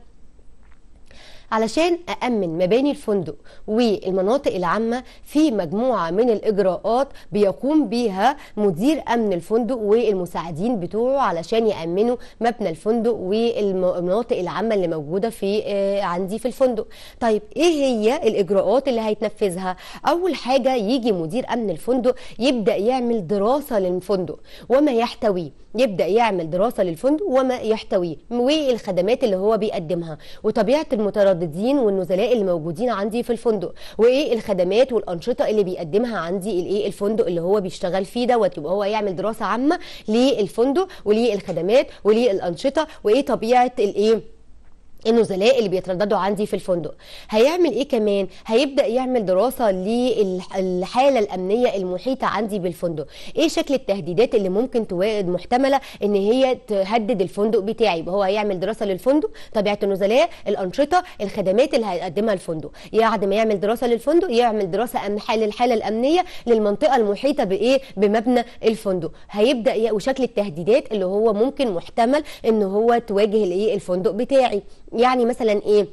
علشان أأمن مباني الفندق والمناطق العامة في مجموعة من الإجراءات بيقوم بيها مدير أمن الفندق والمساعدين بتوعه علشان يأمنوا مبنى الفندق والمناطق العامة اللي موجودة في آه، عندي في الفندق طيب إيه هي الإجراءات اللي هيتنفذها أول حاجة يجي مدير أمن الفندق يبدأ يعمل دراسة للفندق وما يحتويه يبدا يعمل دراسه للفندق وما يحتويه والخدمات اللي هو بيقدمها وطبيعه المترددين والنزلاء اللي موجودين عندي في الفندق وايه الخدمات والانشطه اللي بيقدمها عندي الايه الفندق اللي هو بيشتغل فيه دوت يبقى هو يعمل دراسه عامه للفندق وللخدمات وللانشطه وايه طبيعه الايه النزلاء اللي بيترددوا عندي في الفندق هيعمل ايه كمان هيبدا يعمل دراسه للحاله الامنيه المحيطه عندي بالفندق ايه شكل التهديدات اللي ممكن تواجه محتمله ان هي تهدد الفندق بتاعي يبقى هو هيعمل دراسه للفندق طبيعه النزلاء الانشطه الخدمات اللي هيقدمها الفندق بعد ما يعمل دراسه للفندق يعمل دراسه للحاله الامنيه للمنطقه المحيطه بايه بمبنى الفندق هيبدا وشكل التهديدات اللي هو ممكن محتمل ان هو تواجه الايه الفندق بتاعي يعني مثلا ايه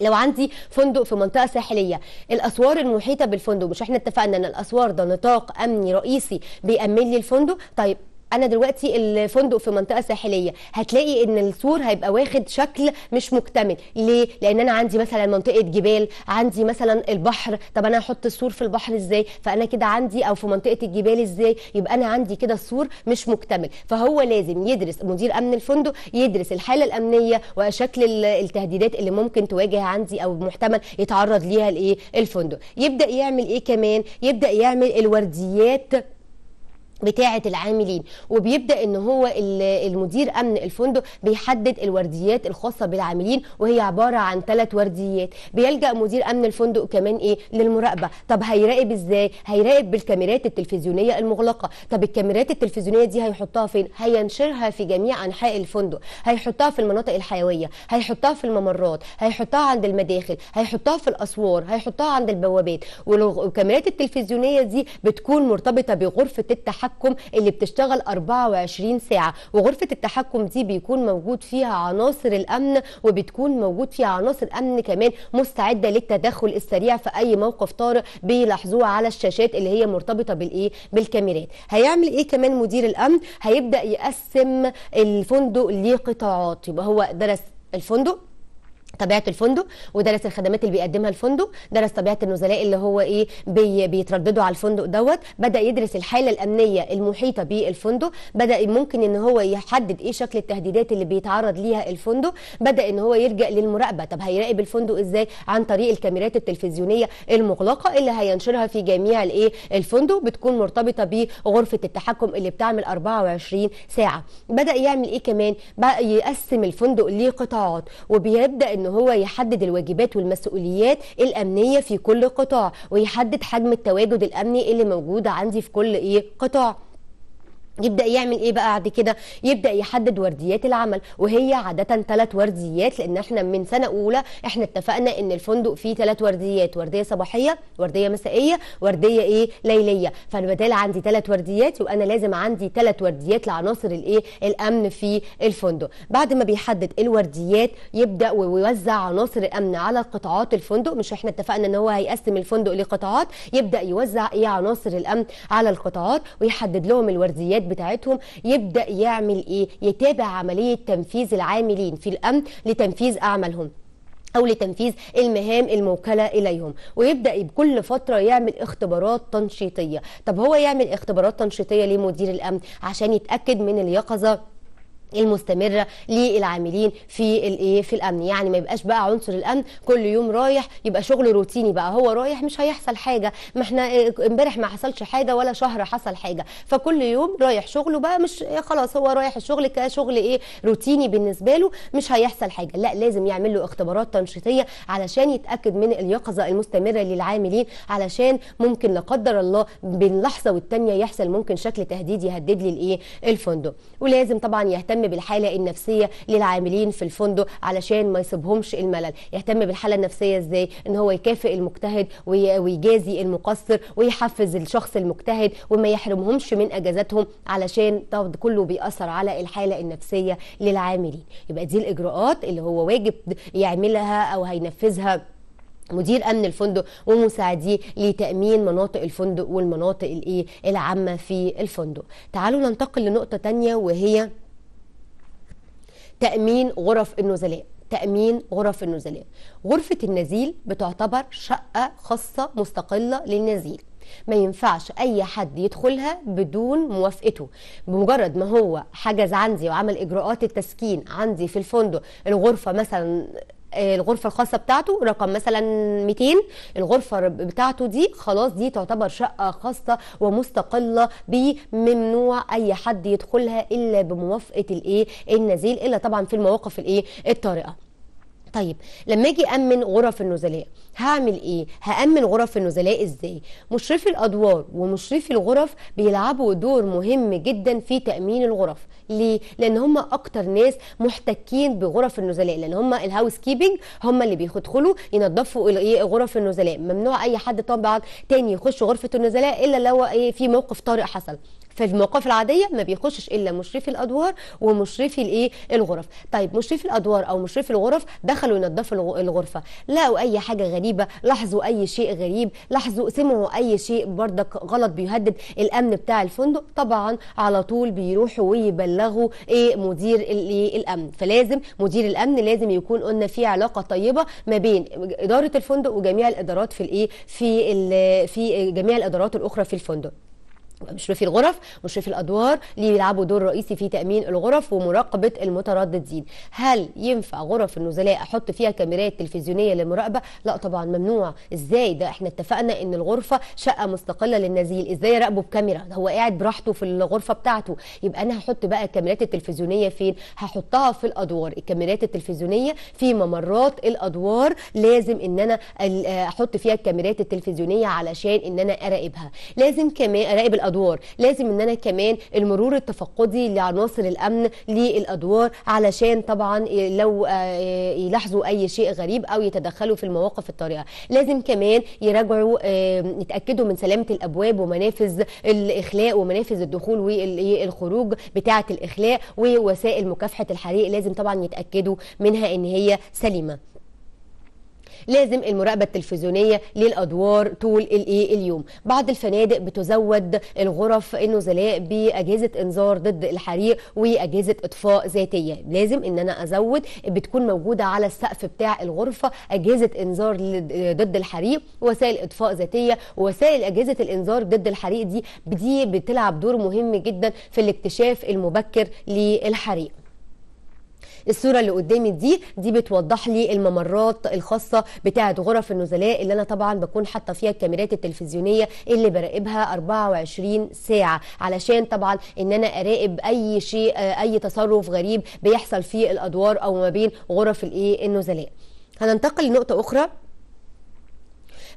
لو عندي فندق في منطقه ساحليه الاسوار المحيطه بالفندق مش احنا اتفقنا ان الاسوار ده نطاق امني رئيسي بيامن لي الفندق طيب انا دلوقتي الفندق في منطقه ساحليه هتلاقي ان السور هيبقى واخد شكل مش مكتمل ليه لان انا عندي مثلا منطقه جبال عندي مثلا البحر طب انا هحط السور في البحر ازاي فانا كده عندي او في منطقه الجبال ازاي يبقى انا عندي كده السور مش مكتمل فهو لازم يدرس مدير امن الفندق يدرس الحاله الامنيه وشكل التهديدات اللي ممكن تواجه عندي او محتمل يتعرض ليها الايه الفندق يبدا يعمل ايه كمان يبدا يعمل الورديات بتاعه العاملين وبيبدا ان هو المدير امن الفندق بيحدد الورديات الخاصه بالعاملين وهي عباره عن ثلاث ورديات بيلجا مدير امن الفندق كمان ايه للمراقبه طب هيراقب ازاي هيراقب بالكاميرات التلفزيونيه المغلقه طب الكاميرات التلفزيونيه دي هيحطها فين هينشرها في جميع انحاء الفندق هيحطها في المناطق الحيويه هيحطها في الممرات هيحطها عند المداخل هيحطها في الاسوار هيحطها عند البوابات والكاميرات التلفزيونيه دي بتكون مرتبطه بغرفه التحكم التحكم اللي بتشتغل 24 ساعه وغرفه التحكم دي بيكون موجود فيها عناصر الامن وبتكون موجود فيها عناصر امن كمان مستعده للتدخل السريع في اي موقف طارئ بيلاحظوه على الشاشات اللي هي مرتبطه بالايه بالكاميرات هيعمل ايه كمان مدير الامن هيبدا يقسم الفندق لقطاعات يبقى هو درس الفندق طبيعه الفندق ودرس الخدمات اللي بيقدمها الفندق درس طبيعه النزلاء اللي هو ايه بي بيترددوا على الفندق دوت بدا يدرس الحاله الامنيه المحيطه بالفندق بدا ممكن ان هو يحدد ايه شكل التهديدات اللي بيتعرض ليها الفندق بدا ان هو يلجا للمراقبه طب هيراقب الفندق ازاي عن طريق الكاميرات التلفزيونيه المغلقه اللي هينشرها في جميع الايه الفندق بتكون مرتبطه بغرفه التحكم اللي بتعمل 24 ساعه بدا يعمل ايه كمان بقى يقسم الفندق لقطاعات وبيبدا ان هو يحدد الواجبات والمسؤوليات الامنيه في كل قطاع ويحدد حجم التواجد الامني اللي موجود عندي في كل ايه قطاع يبدا يعمل ايه بقى بعد كده يبدا يحدد ورديات العمل وهي عاده ثلاث ورديات لان احنا من سنه اولى احنا اتفقنا ان الفندق فيه ثلاث ورديات ورديه صباحيه ورديه مسائيه ورديه ايه ليليه فانا بدال عندي ثلاث ورديات يبقى انا لازم عندي ثلاث ورديات لعناصر الايه الامن في الفندق بعد ما بيحدد الورديات يبدا ويوزع عناصر الامن على قطاعات الفندق مش احنا اتفقنا ان هو هيقسم الفندق لقطاعات يبدا يوزع ايه عناصر الامن على القطاعات ويحدد لهم الورديات الشركات بتاعتهم يبدا يعمل ايه يتابع عمليه تنفيذ العاملين في الامن لتنفيذ اعمالهم او لتنفيذ المهام الموكله اليهم ويبدا بكل فتره يعمل اختبارات تنشيطيه طب هو يعمل اختبارات تنشيطيه لمدير الامن عشان يتاكد من اليقظه المستمره للعاملين في الايه في الامن يعني ما يبقاش بقى عنصر الامن كل يوم رايح يبقى شغل روتيني بقى هو رايح مش هيحصل حاجه ما احنا آه، امبارح ما حصلش حاجه ولا شهر حصل حاجه فكل يوم رايح شغله بقى مش آه، خلاص هو رايح الشغل كشغل ايه روتيني بالنسبه له مش هيحصل حاجه لا لازم يعمل له اختبارات تنشيطيه علشان يتاكد من اليقظه المستمره للعاملين علشان ممكن لا قدر الله بين لحظه والتانيه يحصل ممكن شكل تهديد يهدد لي الايه الفندق ولازم طبعا يهتم يهتم بالحاله النفسيه للعاملين في الفندق علشان ما يصيبهمش الملل يهتم بالحاله النفسيه ازاي ان هو يكافئ المجتهد ويجازي المقصر ويحفز الشخص المجتهد وما يحرمهمش من اجازاتهم علشان طب كله بيأثر على الحاله النفسيه للعاملين يبقى دي الاجراءات اللي هو واجب يعملها او هينفذها مدير امن الفندق ومساعديه لتامين مناطق الفندق والمناطق الايه العامه في الفندق تعالوا ننتقل لنقطه تانية وهي تأمين غرف النزلاء تأمين غرف النزلاء غرفة النزيل بتعتبر شقة خاصة مستقلة للنزيل ما ينفعش اي حد يدخلها بدون موافقته بمجرد ما هو حجز عندي وعمل اجراءات التسكين عندي في الفندق الغرفه مثلا الغرفه الخاصه بتاعته رقم مثلا 200 الغرفه بتاعته دي خلاص دي تعتبر شقه خاصه ومستقله بممنوع اي حد يدخلها الا بموافقه الايه النزيل الا طبعا في المواقف الايه الطارئه طيب لما اجي امن غرف النزلاء هعمل ايه هامن غرف النزلاء ازاي مشرفي الادوار ومشرفي الغرف بيلعبوا دور مهم جدا في تامين الغرف ليه لان هم اكتر ناس محتكين بغرف النزلاء لان هم الهاوس كيبنج هم اللي بيدخلوا ينظفوا إيه، غرف النزلاء ممنوع اي حد طبعا تاني يخش غرفه النزلاء الا لو إيه، في موقف طارئ حصل ففي المواقف العاديه ما بيخشش الا مشرفي الادوار ومشرفي الايه الغرف طيب مشرفي الادوار او مشرفي الغرف دخلوا ينظفوا الغرفه لقوا اي حاجه غريبه لاحظوا اي شيء غريب لاحظوا سمعوا اي شيء بردك غلط بيهدد الامن بتاع الفندق طبعا على طول بيروحوا ويبلغوا ايه مدير إيه؟ الامن فلازم مدير الامن لازم يكون قلنا في علاقه طيبه ما بين اداره الفندق وجميع الادارات في الايه في في جميع الادارات الاخرى في الفندق مشرفي الغرف مشرفي الادوار اللي بيلعبوا دور رئيسي في تامين الغرف ومراقبه المترددين هل ينفع غرف النزلاء احط فيها كاميرات تلفزيونيه للمراقبه لا طبعا ممنوع ازاي ده احنا اتفقنا ان الغرفه شقه مستقله للنزيل ازاي اراقبه بكاميرا هو قاعد براحته في الغرفه بتاعته يبقى انا هحط بقى الكاميرات التلفزيونيه فين هحطها في الادوار الكاميرات التلفزيونيه في ممرات الادوار لازم ان انا آه، احط فيها الكاميرات التلفزيونيه علشان ان انا اراقبها لازم كمان اراقب الادوار الادوار لازم ان انا كمان المرور التفقدي لعناصر الامن للادوار علشان طبعا لو آه، يلاحظوا اي شيء غريب او يتدخلوا في المواقف الطارئه لازم كمان يراجعوا آه، يتاكدوا من سلامه الابواب ومنافذ الاخلاء ومنافذ الدخول والخروج بتاعه الاخلاء ووسائل مكافحه الحريق لازم طبعا يتاكدوا منها ان هي سليمه لازم المراقبه التلفزيونيه للادوار طول الايه اليوم بعض الفنادق بتزود الغرف النزلاء باجهزه انذار ضد الحريق واجهزه اطفاء ذاتيه لازم ان انا ازود بتكون موجوده على السقف بتاع الغرفه اجهزه انذار ضد الحريق وسائل اطفاء ذاتيه وسائل اجهزه الانذار ضد الحريق دي دي بتلعب دور مهم جدا في الاكتشاف المبكر للحريق الصوره اللي قدامي دي دي بتوضح لي الممرات الخاصه بتاعه غرف النزلاء اللي انا طبعا بكون حاطه فيها الكاميرات التلفزيونيه اللي براقبها 24 ساعه علشان طبعا ان انا اراقب اي شيء آه، اي تصرف غريب بيحصل في الادوار او ما بين غرف الايه النزلاء هننتقل لنقطه اخرى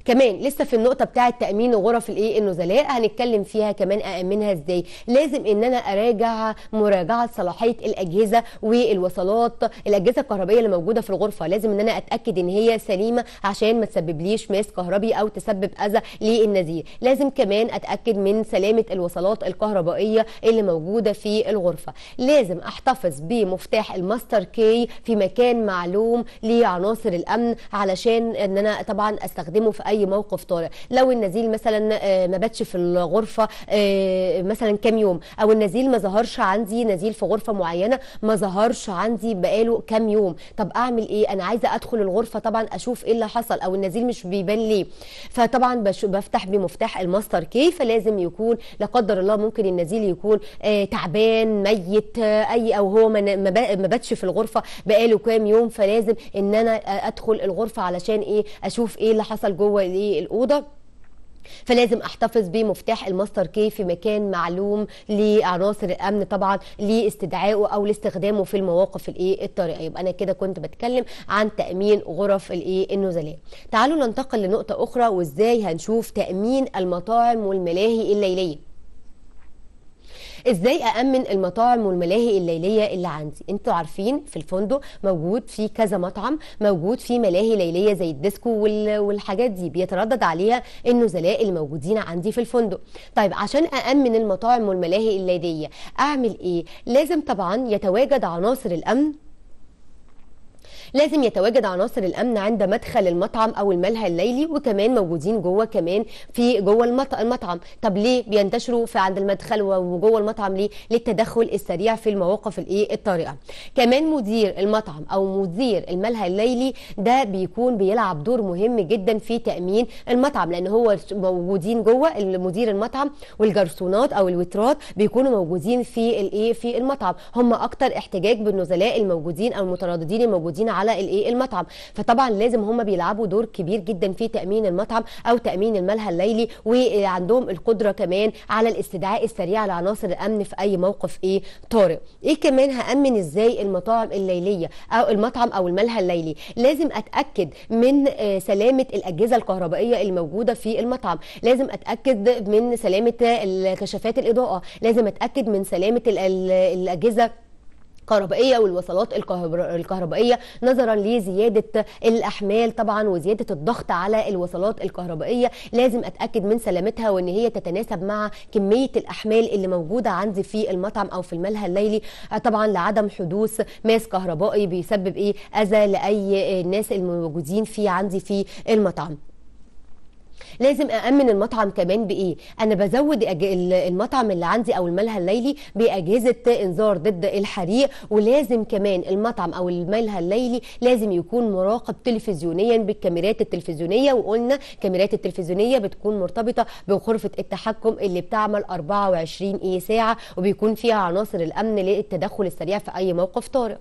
كمان لسه في النقطه بتاعه تامين غرف الايه النزلاء هنتكلم فيها كمان امنها ازاي لازم ان انا اراجع مراجعه صلاحيه الاجهزه والوصلات الاجهزه الكهربائيه اللي موجوده في الغرفه لازم ان انا اتاكد ان هي سليمه عشان ما تسببليش ماس كهربي او تسبب اذى للنزيل لازم كمان اتاكد من سلامه الوصلات الكهربائيه اللي موجوده في الغرفه لازم احتفظ بمفتاح الماستر كي في مكان معلوم لعناصر الامن علشان ان انا طبعا استخدمه في اي اي موقف طارئ لو النزيل مثلا آه، ما باتش في الغرفه آه، مثلا كام يوم او النزيل ما ظهرش عندي نزيل في غرفه معينه ما ظهرش عندي بقاله كام يوم طب اعمل ايه انا عايزه ادخل الغرفه طبعا اشوف ايه اللي حصل او النزيل مش بيبان ليه فطبعا بفتح بمفتاح الماستر كي فلازم يكون لا قدر الله ممكن النزيل يكون آه، تعبان ميت اي او هو ما باتش في الغرفه بقاله كام يوم فلازم ان انا ادخل الغرفه علشان ايه اشوف ايه اللي حصل جوه للأوضة فلازم احتفظ بمفتاح الماستر كي في مكان معلوم لعناصر الامن طبعا لاستدعائه او لاستخدامه في المواقف الايه الطارئه يبقى انا كده كنت بتكلم عن تامين غرف الايه النزلاء تعالوا ننتقل لنقطه اخرى وازاي هنشوف تامين المطاعم والملاهي الليليه ازاي أأمن المطاعم والملاهي الليلية اللي عندي انتوا عارفين في الفندق موجود في كذا مطعم موجود في ملاهي ليلية زي الديسكو والحاجات دي بيتردد عليها النزلاء الموجودين عندي في الفندق طيب عشان أأمن المطاعم والملاهي الليلية أعمل إيه لازم طبعا يتواجد عناصر الأمن لازم يتواجد عناصر الامن عند مدخل المطعم او الملهى الليلي وكمان موجودين جوه كمان في جوه المطعم طب ليه بينتشروا في عند المدخل وجوه المطعم ليه للتدخل السريع في المواقف الايه الطارئه كمان مدير المطعم او مدير الملهى الليلي ده بيكون بيلعب دور مهم جدا في تامين المطعم لان هو موجودين جوه مدير المطعم والجرسونات او الوترات بيكونوا موجودين في الايه في المطعم هم اكتر احتجاج بالنزلاء الموجودين او المترددين الموجودين على على الايه المطعم فطبعا لازم هم بيلعبوا دور كبير جدا في تامين المطعم او تامين الملهى الليلي وعندهم القدره كمان على الاستدعاء السريع لعناصر الامن في اي موقف ايه طارئ ايه كمان هامن ازاي المطاعم الليليه او المطعم او الملهى الليلي لازم اتاكد من آه، سلامه الاجهزه الكهربائيه الموجوده في المطعم لازم اتاكد من سلامه كشافات الاضاءه لازم اتاكد من سلامه الاجهزه الكهربائيه والوصلات الكهربائيه نظرا لزياده الاحمال طبعا وزياده الضغط على الوصلات الكهربائيه لازم اتاكد من سلامتها وان هي تتناسب مع كميه الاحمال اللي موجوده عندي في المطعم او في الملهى الليلي آه، طبعا لعدم حدوث ماس كهربائي بيسبب ايه اذى لاي الناس الموجودين فيه عندي في المطعم لازم أأمن المطعم كمان بإيه؟ أنا بزود المطعم اللي عندي أو الملهى الليلي بأجهزة إنذار ضد الحريق ولازم كمان المطعم أو الملهى الليلي لازم يكون مراقب تلفزيونيا بالكاميرات التلفزيونية وقلنا كاميرات التلفزيونية بتكون مرتبطة بغرفة التحكم اللي بتعمل 24 إيه ساعة وبيكون فيها عناصر الأمن للتدخل السريع في أي موقف طارئ.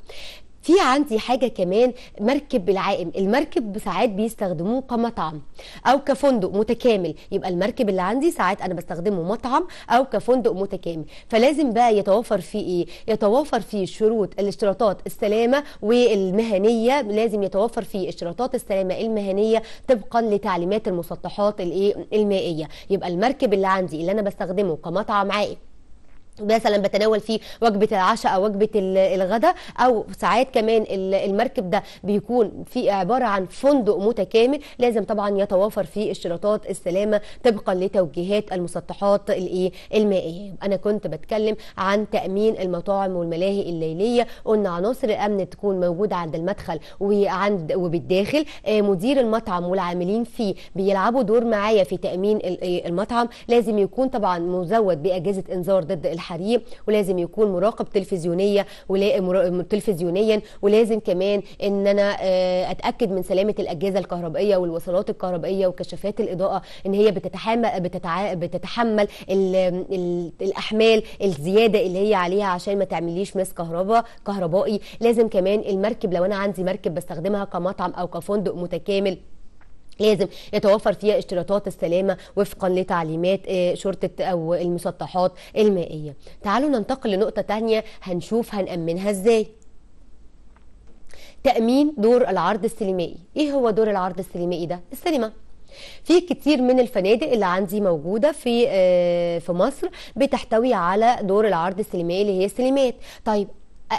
في عندي حاجه كمان مركب بالعائم المركب ساعات بيستخدموه كمطعم او كفندق متكامل يبقى المركب اللي عندي ساعات انا بستخدمه مطعم او كفندق متكامل فلازم بقى يتوافر فيه ايه يتوافر فيه شروط الاشتراطات السلامه والمهنيه لازم يتوفر فيه اشتراطات السلامه المهنيه طبقا لتعليمات المسطحات الايه المائيه يبقى المركب اللي عندي اللي انا بستخدمه كمطعم عائم مثلا بتناول فيه وجبه العشاء او وجبه الغداء او ساعات كمان المركب ده بيكون في عباره عن فندق متكامل لازم طبعا يتوافر فيه اشتراطات السلامه طبقا لتوجيهات المسطحات الايه المائيه انا كنت بتكلم عن تامين المطاعم والملاهي الليليه قلنا عناصر الامن تكون موجوده عند المدخل وعند وبالداخل آه، مدير المطعم والعاملين فيه بيلعبوا دور معايا في تامين إيه، المطعم لازم يكون طبعا مزود باجهزه انذار ضد الحريق ولازم يكون مراقب تلفزيونيه ولا تلفزيونيا ولازم كمان ان انا آه، اتاكد من سلامه الاجهزه الكهربائيه والوصلات الكهربائيه وكشافات الاضاءه ان هي بتتحمل بتتع... بتتحمل ال... ال... الاحمال الزياده اللي هي عليها عشان ما تعمليش مس كهرباء كهربائي لازم كمان المركب لو انا عندي مركب بستخدمها كمطعم او كفندق متكامل لازم يتوفر فيها اشتراطات السلامة وفقا لتعليمات آه، شرطة أو المسطحات المائية تعالوا ننتقل لنقطة تانية هنشوف هنأمنها ازاي تأمين دور العرض السينمائي ايه هو دور العرض السينمائي ده السينما في كتير من الفنادق اللي عندي موجوده في آه، في مصر بتحتوي على دور العرض السينمائي اللي هي السينمات طيب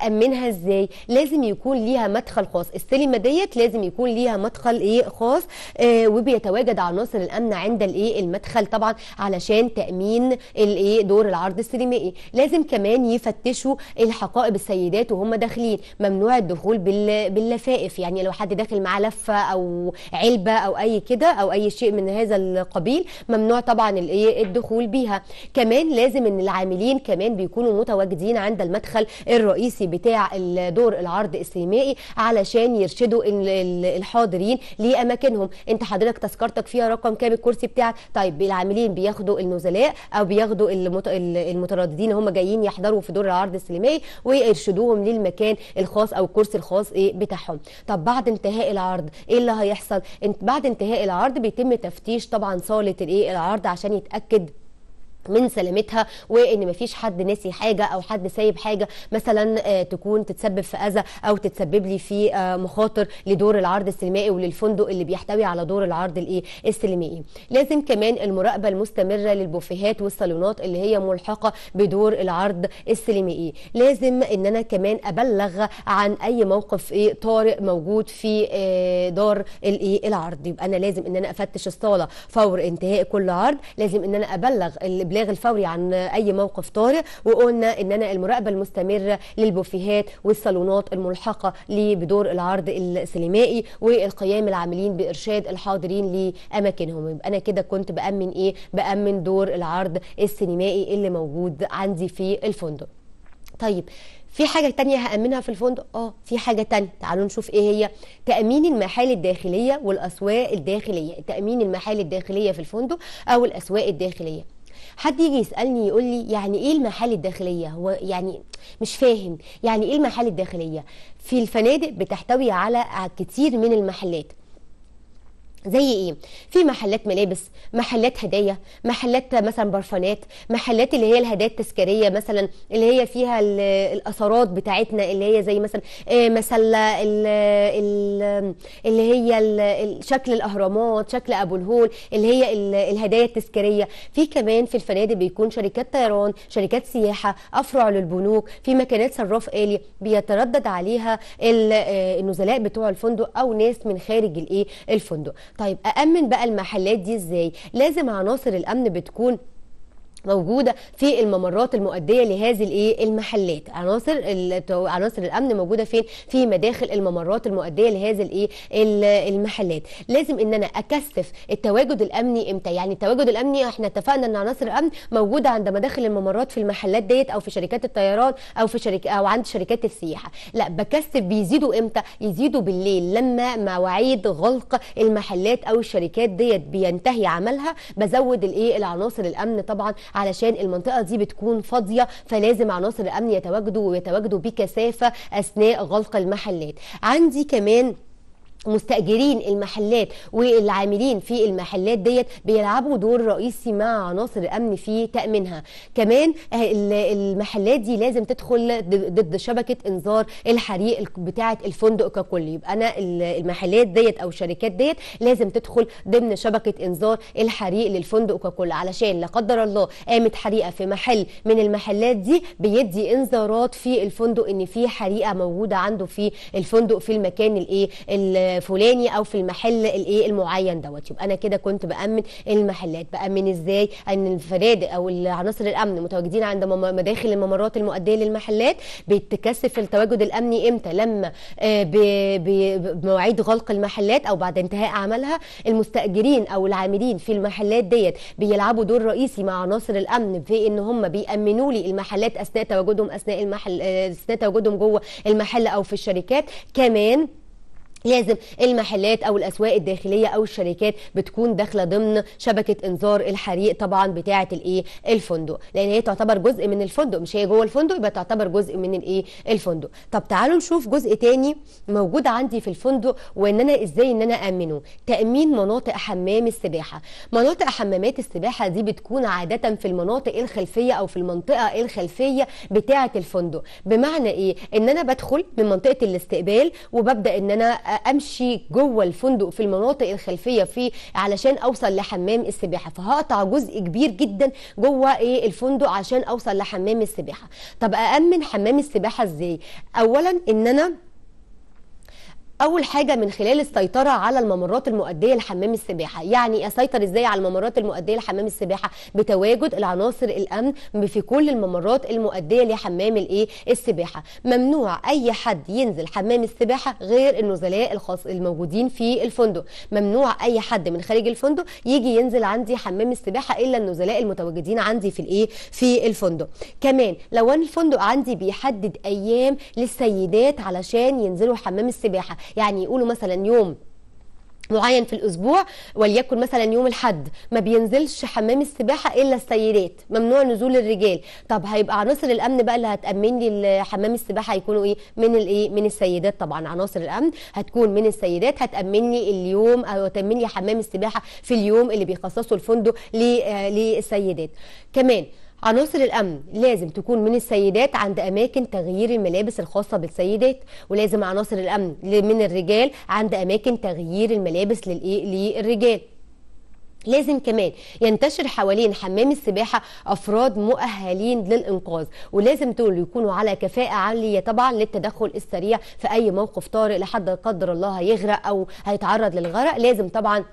أأمنها إزاي لازم يكون ليها مدخل خاص السلمة ديت لازم يكون ليها مدخل إيه خاص آه وبيتواجد عناصر الأمن عند الإيه المدخل طبعا علشان تأمين الإيه دور العرض السينمائي لازم كمان يفتشوا الحقائب السيدات وهم داخلين ممنوع الدخول بال... باللفائف يعني لو حد داخل معاه لفة أو علبة أو أي كده أو أي شيء من هذا القبيل ممنوع طبعا الإيه الدخول بيها كمان لازم إن العاملين كمان بيكونوا متواجدين عند المدخل الرئيسي الرئيسي بتاع دور العرض السينمائي علشان يرشدوا الحاضرين لاماكنهم انت حضرتك تذكرتك فيها رقم كام الكرسي بتاعك طيب العاملين بياخدوا النزلاء او بياخدوا المترددين هم جايين يحضروا في دور العرض السينمائي ويرشدوهم للمكان الخاص او الكرسي الخاص إيه بتاعهم طب بعد انتهاء العرض ايه اللي هيحصل بعد انتهاء العرض بيتم تفتيش طبعا صاله الايه العرض عشان يتاكد من سلامتها وان مفيش حد ناسي حاجه او حد سايب حاجه مثلا آه، تكون تتسبب في اذى او تتسبب لي في آه، مخاطر لدور العرض السينمائي وللفندق اللي بيحتوي على دور العرض الايه السينمائي لازم كمان المراقبه المستمره للبوفيهات والصالونات اللي هي ملحقه بدور العرض السينمائي لازم ان انا كمان ابلغ عن اي موقف ايه طارئ موجود في آه، دار الايه العرض يبقى انا لازم ان انا افتش الصاله فور انتهاء كل عرض لازم ان انا ابلغ اللي الابلاغ الفوري عن اي موقف طارئ وقلنا اننا المراقبه المستمره للبوفيهات والصالونات الملحقه بدور العرض السينمائي والقيام العاملين بارشاد الحاضرين لاماكنهم يبقى انا كده كنت بامن ايه بامن دور العرض السينمائي اللي موجود عندي في الفندق طيب في حاجة تانية هأمنها في الفندق؟ اه في حاجة تانية، تعالوا نشوف ايه هي؟ تأمين المحال الداخلية والأسواق الداخلية، تأمين المحال الداخلية في الفندق أو الأسواق الداخلية. حد يجي يسالني يقول لي يعني ايه المحال الداخليه هو يعني مش فاهم يعني ايه المحال الداخليه في الفنادق بتحتوي على كتير من المحلات زي ايه في محلات ملابس محلات هدايا محلات مثلا برفانات محلات اللي هي الهدايا التذكاريه مثلا اللي هي فيها الاثارات بتاعتنا اللي هي زي مثلا مسله آه، اللي هي شكل الاهرامات شكل ابو الهول اللي هي الهدايا التذكاريه في كمان في الفنادق بيكون شركات طيران شركات سياحه افرع للبنوك في مكانات صراف الي بيتردد عليها آه، النزلاء بتوع الفندق او ناس من خارج الايه الفندق طيب أأمن بقى المحلات دي إزاي لازم عناصر الأمن بتكون موجوده في الممرات المؤديه لهذه الايه المحلات عناصر عناصر الامن موجوده فين في مداخل الممرات المؤديه لهذه الايه المحلات لازم ان انا اكثف التواجد الامني امتى يعني التواجد الامني احنا اتفقنا ان عناصر الامن موجوده عند مداخل الممرات في المحلات ديت او في شركات الطيران او في شركه او عند شركات السياحه لا بكثف بيزيدوا امتى يزيدوا بالليل لما مواعيد غلق المحلات او الشركات ديت بينتهي عملها بزود الايه العناصر الامن طبعا علشان المنطقه دي بتكون فاضيه فلازم عناصر الامن يتواجدوا ويتواجدوا بكثافه اثناء غلق المحلات عندي كمان مستاجرين المحلات والعاملين في المحلات ديت بيلعبوا دور رئيسي مع عناصر الامن في تامينها كمان المحلات دي لازم تدخل ضد شبكه انذار الحريق بتاعه الفندق ككل يبقى انا المحلات ديت او الشركات ديت لازم تدخل ضمن شبكه انذار الحريق للفندق ككل علشان لا قدر الله قامت حريقه في محل من المحلات دي بيدي انذارات في الفندق ان في حريقه موجوده عنده في الفندق في المكان الايه فلاني او في المحل الايه المعين دوت يبقى انا كده كنت بامن المحلات بامن ازاي ان الفنادق او عناصر الامن متواجدين عند مداخل الممرات المؤديه للمحلات بيتكثف التواجد الامني امتى لما آه، بمواعيد غلق المحلات او بعد انتهاء عملها المستاجرين او العاملين في المحلات ديت بيلعبوا دور رئيسي مع عناصر الامن في ان هم بيامنوا لي المحلات اثناء تواجدهم اثناء المحل آه، اثناء تواجدهم جوه المحل او في الشركات كمان لازم المحلات او الاسواق الداخليه او الشركات بتكون داخله ضمن شبكه انذار الحريق طبعا بتاعه الايه الفندق لان هي تعتبر جزء من الفندق مش هي جوه الفندق يبقى تعتبر جزء من الايه الفندق طب تعالوا نشوف جزء تاني موجود عندي في الفندق وان انا ازاي ان انا امنه تامين مناطق حمام السباحه مناطق حمامات السباحه دي بتكون عاده في المناطق الخلفيه او في المنطقه الخلفيه بتاعه الفندق بمعنى ايه ان انا بدخل من منطقه الاستقبال وببدا ان انا امشي جوه الفندق في المناطق الخلفيه في علشان اوصل لحمام السباحه فهقطع جزء كبير جدا جوه ايه الفندق عشان اوصل لحمام السباحه طب اامن حمام السباحه ازاي اولا ان انا اول حاجه من خلال السيطره على الممرات المؤديه لحمام السباحه يعني اسيطر ازاي على الممرات المؤديه لحمام السباحه بتواجد العناصر الامن في كل الممرات المؤديه لحمام الايه السباحه ممنوع اي حد ينزل حمام السباحه غير النزلاء الخاص الموجودين في الفندق ممنوع اي حد من خارج الفندق يجي ينزل عندي حمام السباحه الا النزلاء المتواجدين عندي في الايه في الفندق كمان لو انا الفندق عندي بيحدد ايام للسيدات علشان ينزلوا حمام السباحه يعني يقولوا مثلا يوم معين في الاسبوع وليكن مثلا يوم الحد ما بينزلش حمام السباحه الا السيدات ممنوع نزول الرجال طب هيبقى عناصر الامن بقى اللي هتامن لي حمام السباحه هيكونوا ايه من الايه من السيدات طبعا عناصر الامن هتكون من السيدات هتامن لي اليوم او تامن لي حمام السباحه في اليوم اللي بيخصصه الفندق آه، للسيدات كمان عناصر الامن لازم تكون من السيدات عند اماكن تغيير الملابس الخاصه بالسيدات ولازم عناصر الامن من الرجال عند اماكن تغيير الملابس للايه للرجال لازم كمان ينتشر حوالين حمام السباحة أفراد مؤهلين للإنقاذ ولازم دول يكونوا على كفاءة عالية طبعا للتدخل السريع في أي موقف طارئ لحد قدر الله هيغرق أو هيتعرض للغرق لازم طبعا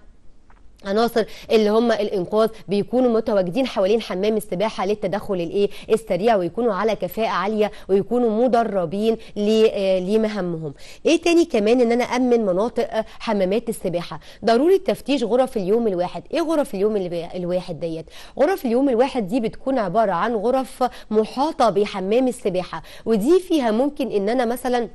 عناصر اللي هم الانقاذ بيكونوا متواجدين حوالين حمام السباحه للتدخل الايه السريع ويكونوا على كفاءه عاليه ويكونوا مدربين آه، لمهامهم ايه تاني كمان ان انا امن مناطق آه، حمامات السباحه ضروري تفتيش غرف اليوم الواحد ايه غرف اليوم الواحد ديت غرف اليوم الواحد دي بتكون عباره عن غرف محاطه بحمام السباحه ودي فيها ممكن ان انا مثلا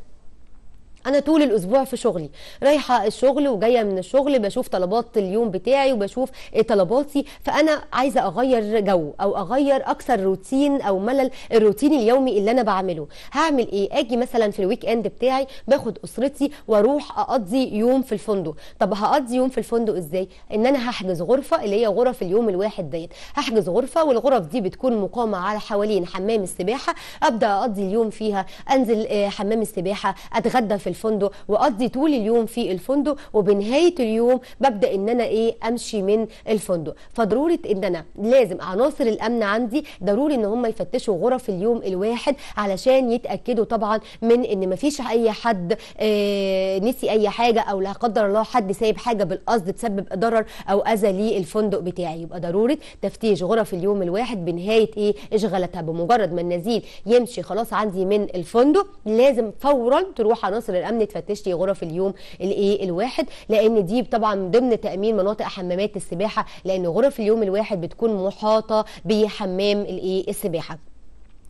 انا طول الاسبوع في شغلي رايحه الشغل وجايه من الشغل بشوف طلبات اليوم بتاعي وبشوف طلباتي فانا عايزه اغير جو او اغير اكثر روتين او ملل الروتين اليومي اللي انا بعمله هعمل ايه اجي مثلا في الويك اند بتاعي باخد اسرتي واروح اقضي يوم في الفندق طب هقضي يوم في الفندق ازاي ان انا هحجز غرفه اللي هي غرف اليوم الواحد ديت هحجز غرفه والغرف دي بتكون مقامه على حوالين حمام السباحه ابدا اقضي اليوم فيها انزل آه، حمام السباحه اتغدى في الفندق واقضي طول اليوم في الفندق وبنهايه اليوم ببدا ان انا ايه امشي من الفندق فضروره ان انا لازم عناصر الامن عندي ضروري ان هم يفتشوا غرف اليوم الواحد علشان يتاكدوا طبعا من ان مفيش اي حد آه، نسي اي حاجه او لا قدر الله حد سايب حاجه بالقصد تسبب ضرر او اذى للفندق بتاعي يبقى ضروره تفتيش غرف اليوم الواحد بنهايه ايه اشغالتها بمجرد ما النزيل يمشي خلاص عندي من الفندق لازم فورا تروح عناصر الامن الامن تفتش لي غرف اليوم الايه الواحد لان دي طبعا ضمن تامين مناطق حمامات السباحه لان غرف اليوم الواحد بتكون محاطه بحمام الايه السباحه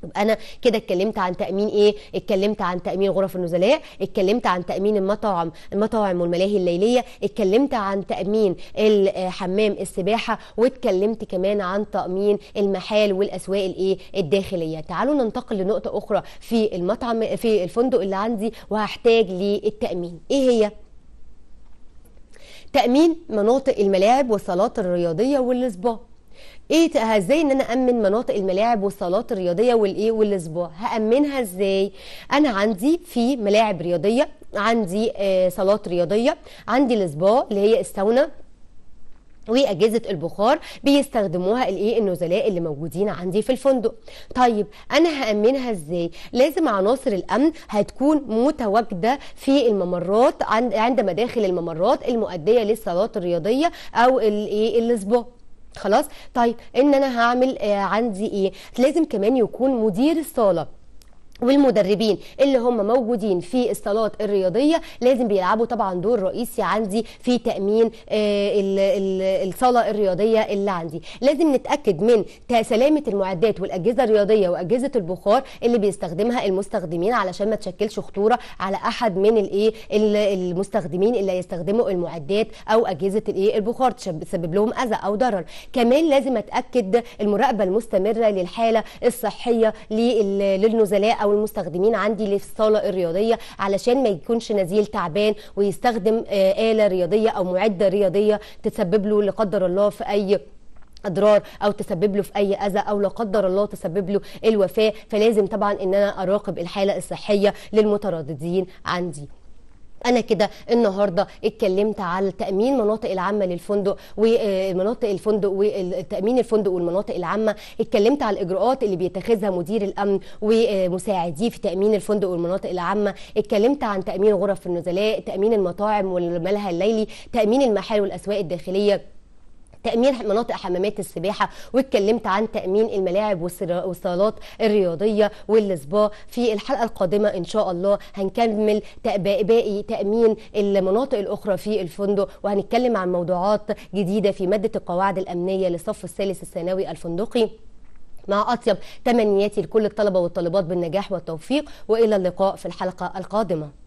يبقى انا كده اتكلمت عن تامين ايه اتكلمت عن تامين غرف النزلاء اتكلمت عن تامين المطاعم المطاعم والملاهي الليليه اتكلمت عن تامين آه، حمام السباحه واتكلمت كمان عن تامين المحال والاسواق الايه الداخليه تعالوا ننتقل لنقطه اخرى في المطعم في الفندق اللي عندي وهحتاج للتامين ايه هي تامين مناطق الملاعب والصالات الرياضيه والسبا ايه ازاي ان انا امن مناطق الملاعب والصالات الرياضيه والايه والسبا هامنها ازاي انا عندي في ملاعب رياضيه عندي آه، صالات رياضيه عندي السبا اللي هي الساونا واجهزه البخار بيستخدموها الايه النزلاء اللي موجودين عندي في الفندق طيب انا هامنها ازاي لازم عناصر الامن هتكون متواجده في الممرات عند مداخل الممرات المؤديه للصالات الرياضيه او الايه السبا خلاص طيب ان انا هعمل آه، عندي ايه لازم كمان يكون مدير الصاله والمدربين اللي هم موجودين في الصالات الرياضيه لازم بيلعبوا طبعا دور رئيسي عندي في تامين آه، الصاله الرياضيه اللي عندي لازم نتاكد من سلامه المعدات والاجهزه الرياضيه واجهزه البخار اللي بيستخدمها المستخدمين علشان ما تشكلش خطوره على احد من الايه المستخدمين اللي هيستخدموا المعدات او اجهزه الايه البخار تسبب لهم اذى او ضرر كمان لازم اتاكد المراقبه المستمره للحاله الصحيه للنزلاء او المستخدمين عندي للصاله الرياضيه علشان ما يكونش نزيل تعبان ويستخدم آه، اله رياضيه او معده رياضيه تسبب له لا قدر الله في اي اضرار او تسبب له في اي اذى او لا قدر الله تسبب له الوفاه فلازم طبعا ان انا اراقب الحاله الصحيه للمترددين عندي انا كده النهارده اتكلمت على تامين المناطق العامه للفندق والمناطق آه، الفندق وتامين الفندق والمناطق العامه اتكلمت على الاجراءات اللي بيتخذها مدير الامن ومساعديه آه، في تامين الفندق والمناطق العامه اتكلمت عن تامين غرف النزلاء تامين المطاعم والملهى الليلي تامين المحال والاسواق الداخليه تأمين مناطق حمامات السباحة واتكلمت عن تأمين الملاعب والصالات الرياضية والسبا في الحلقة القادمة إن شاء الله هنكمل باقي تأمين المناطق الأخرى في الفندق وهنتكلم عن موضوعات جديدة في مادة القواعد الأمنية للصف الثالث الثانوي الفندقي مع أطيب تمنياتي لكل الطلبة والطالبات بالنجاح والتوفيق وإلى اللقاء في الحلقة القادمة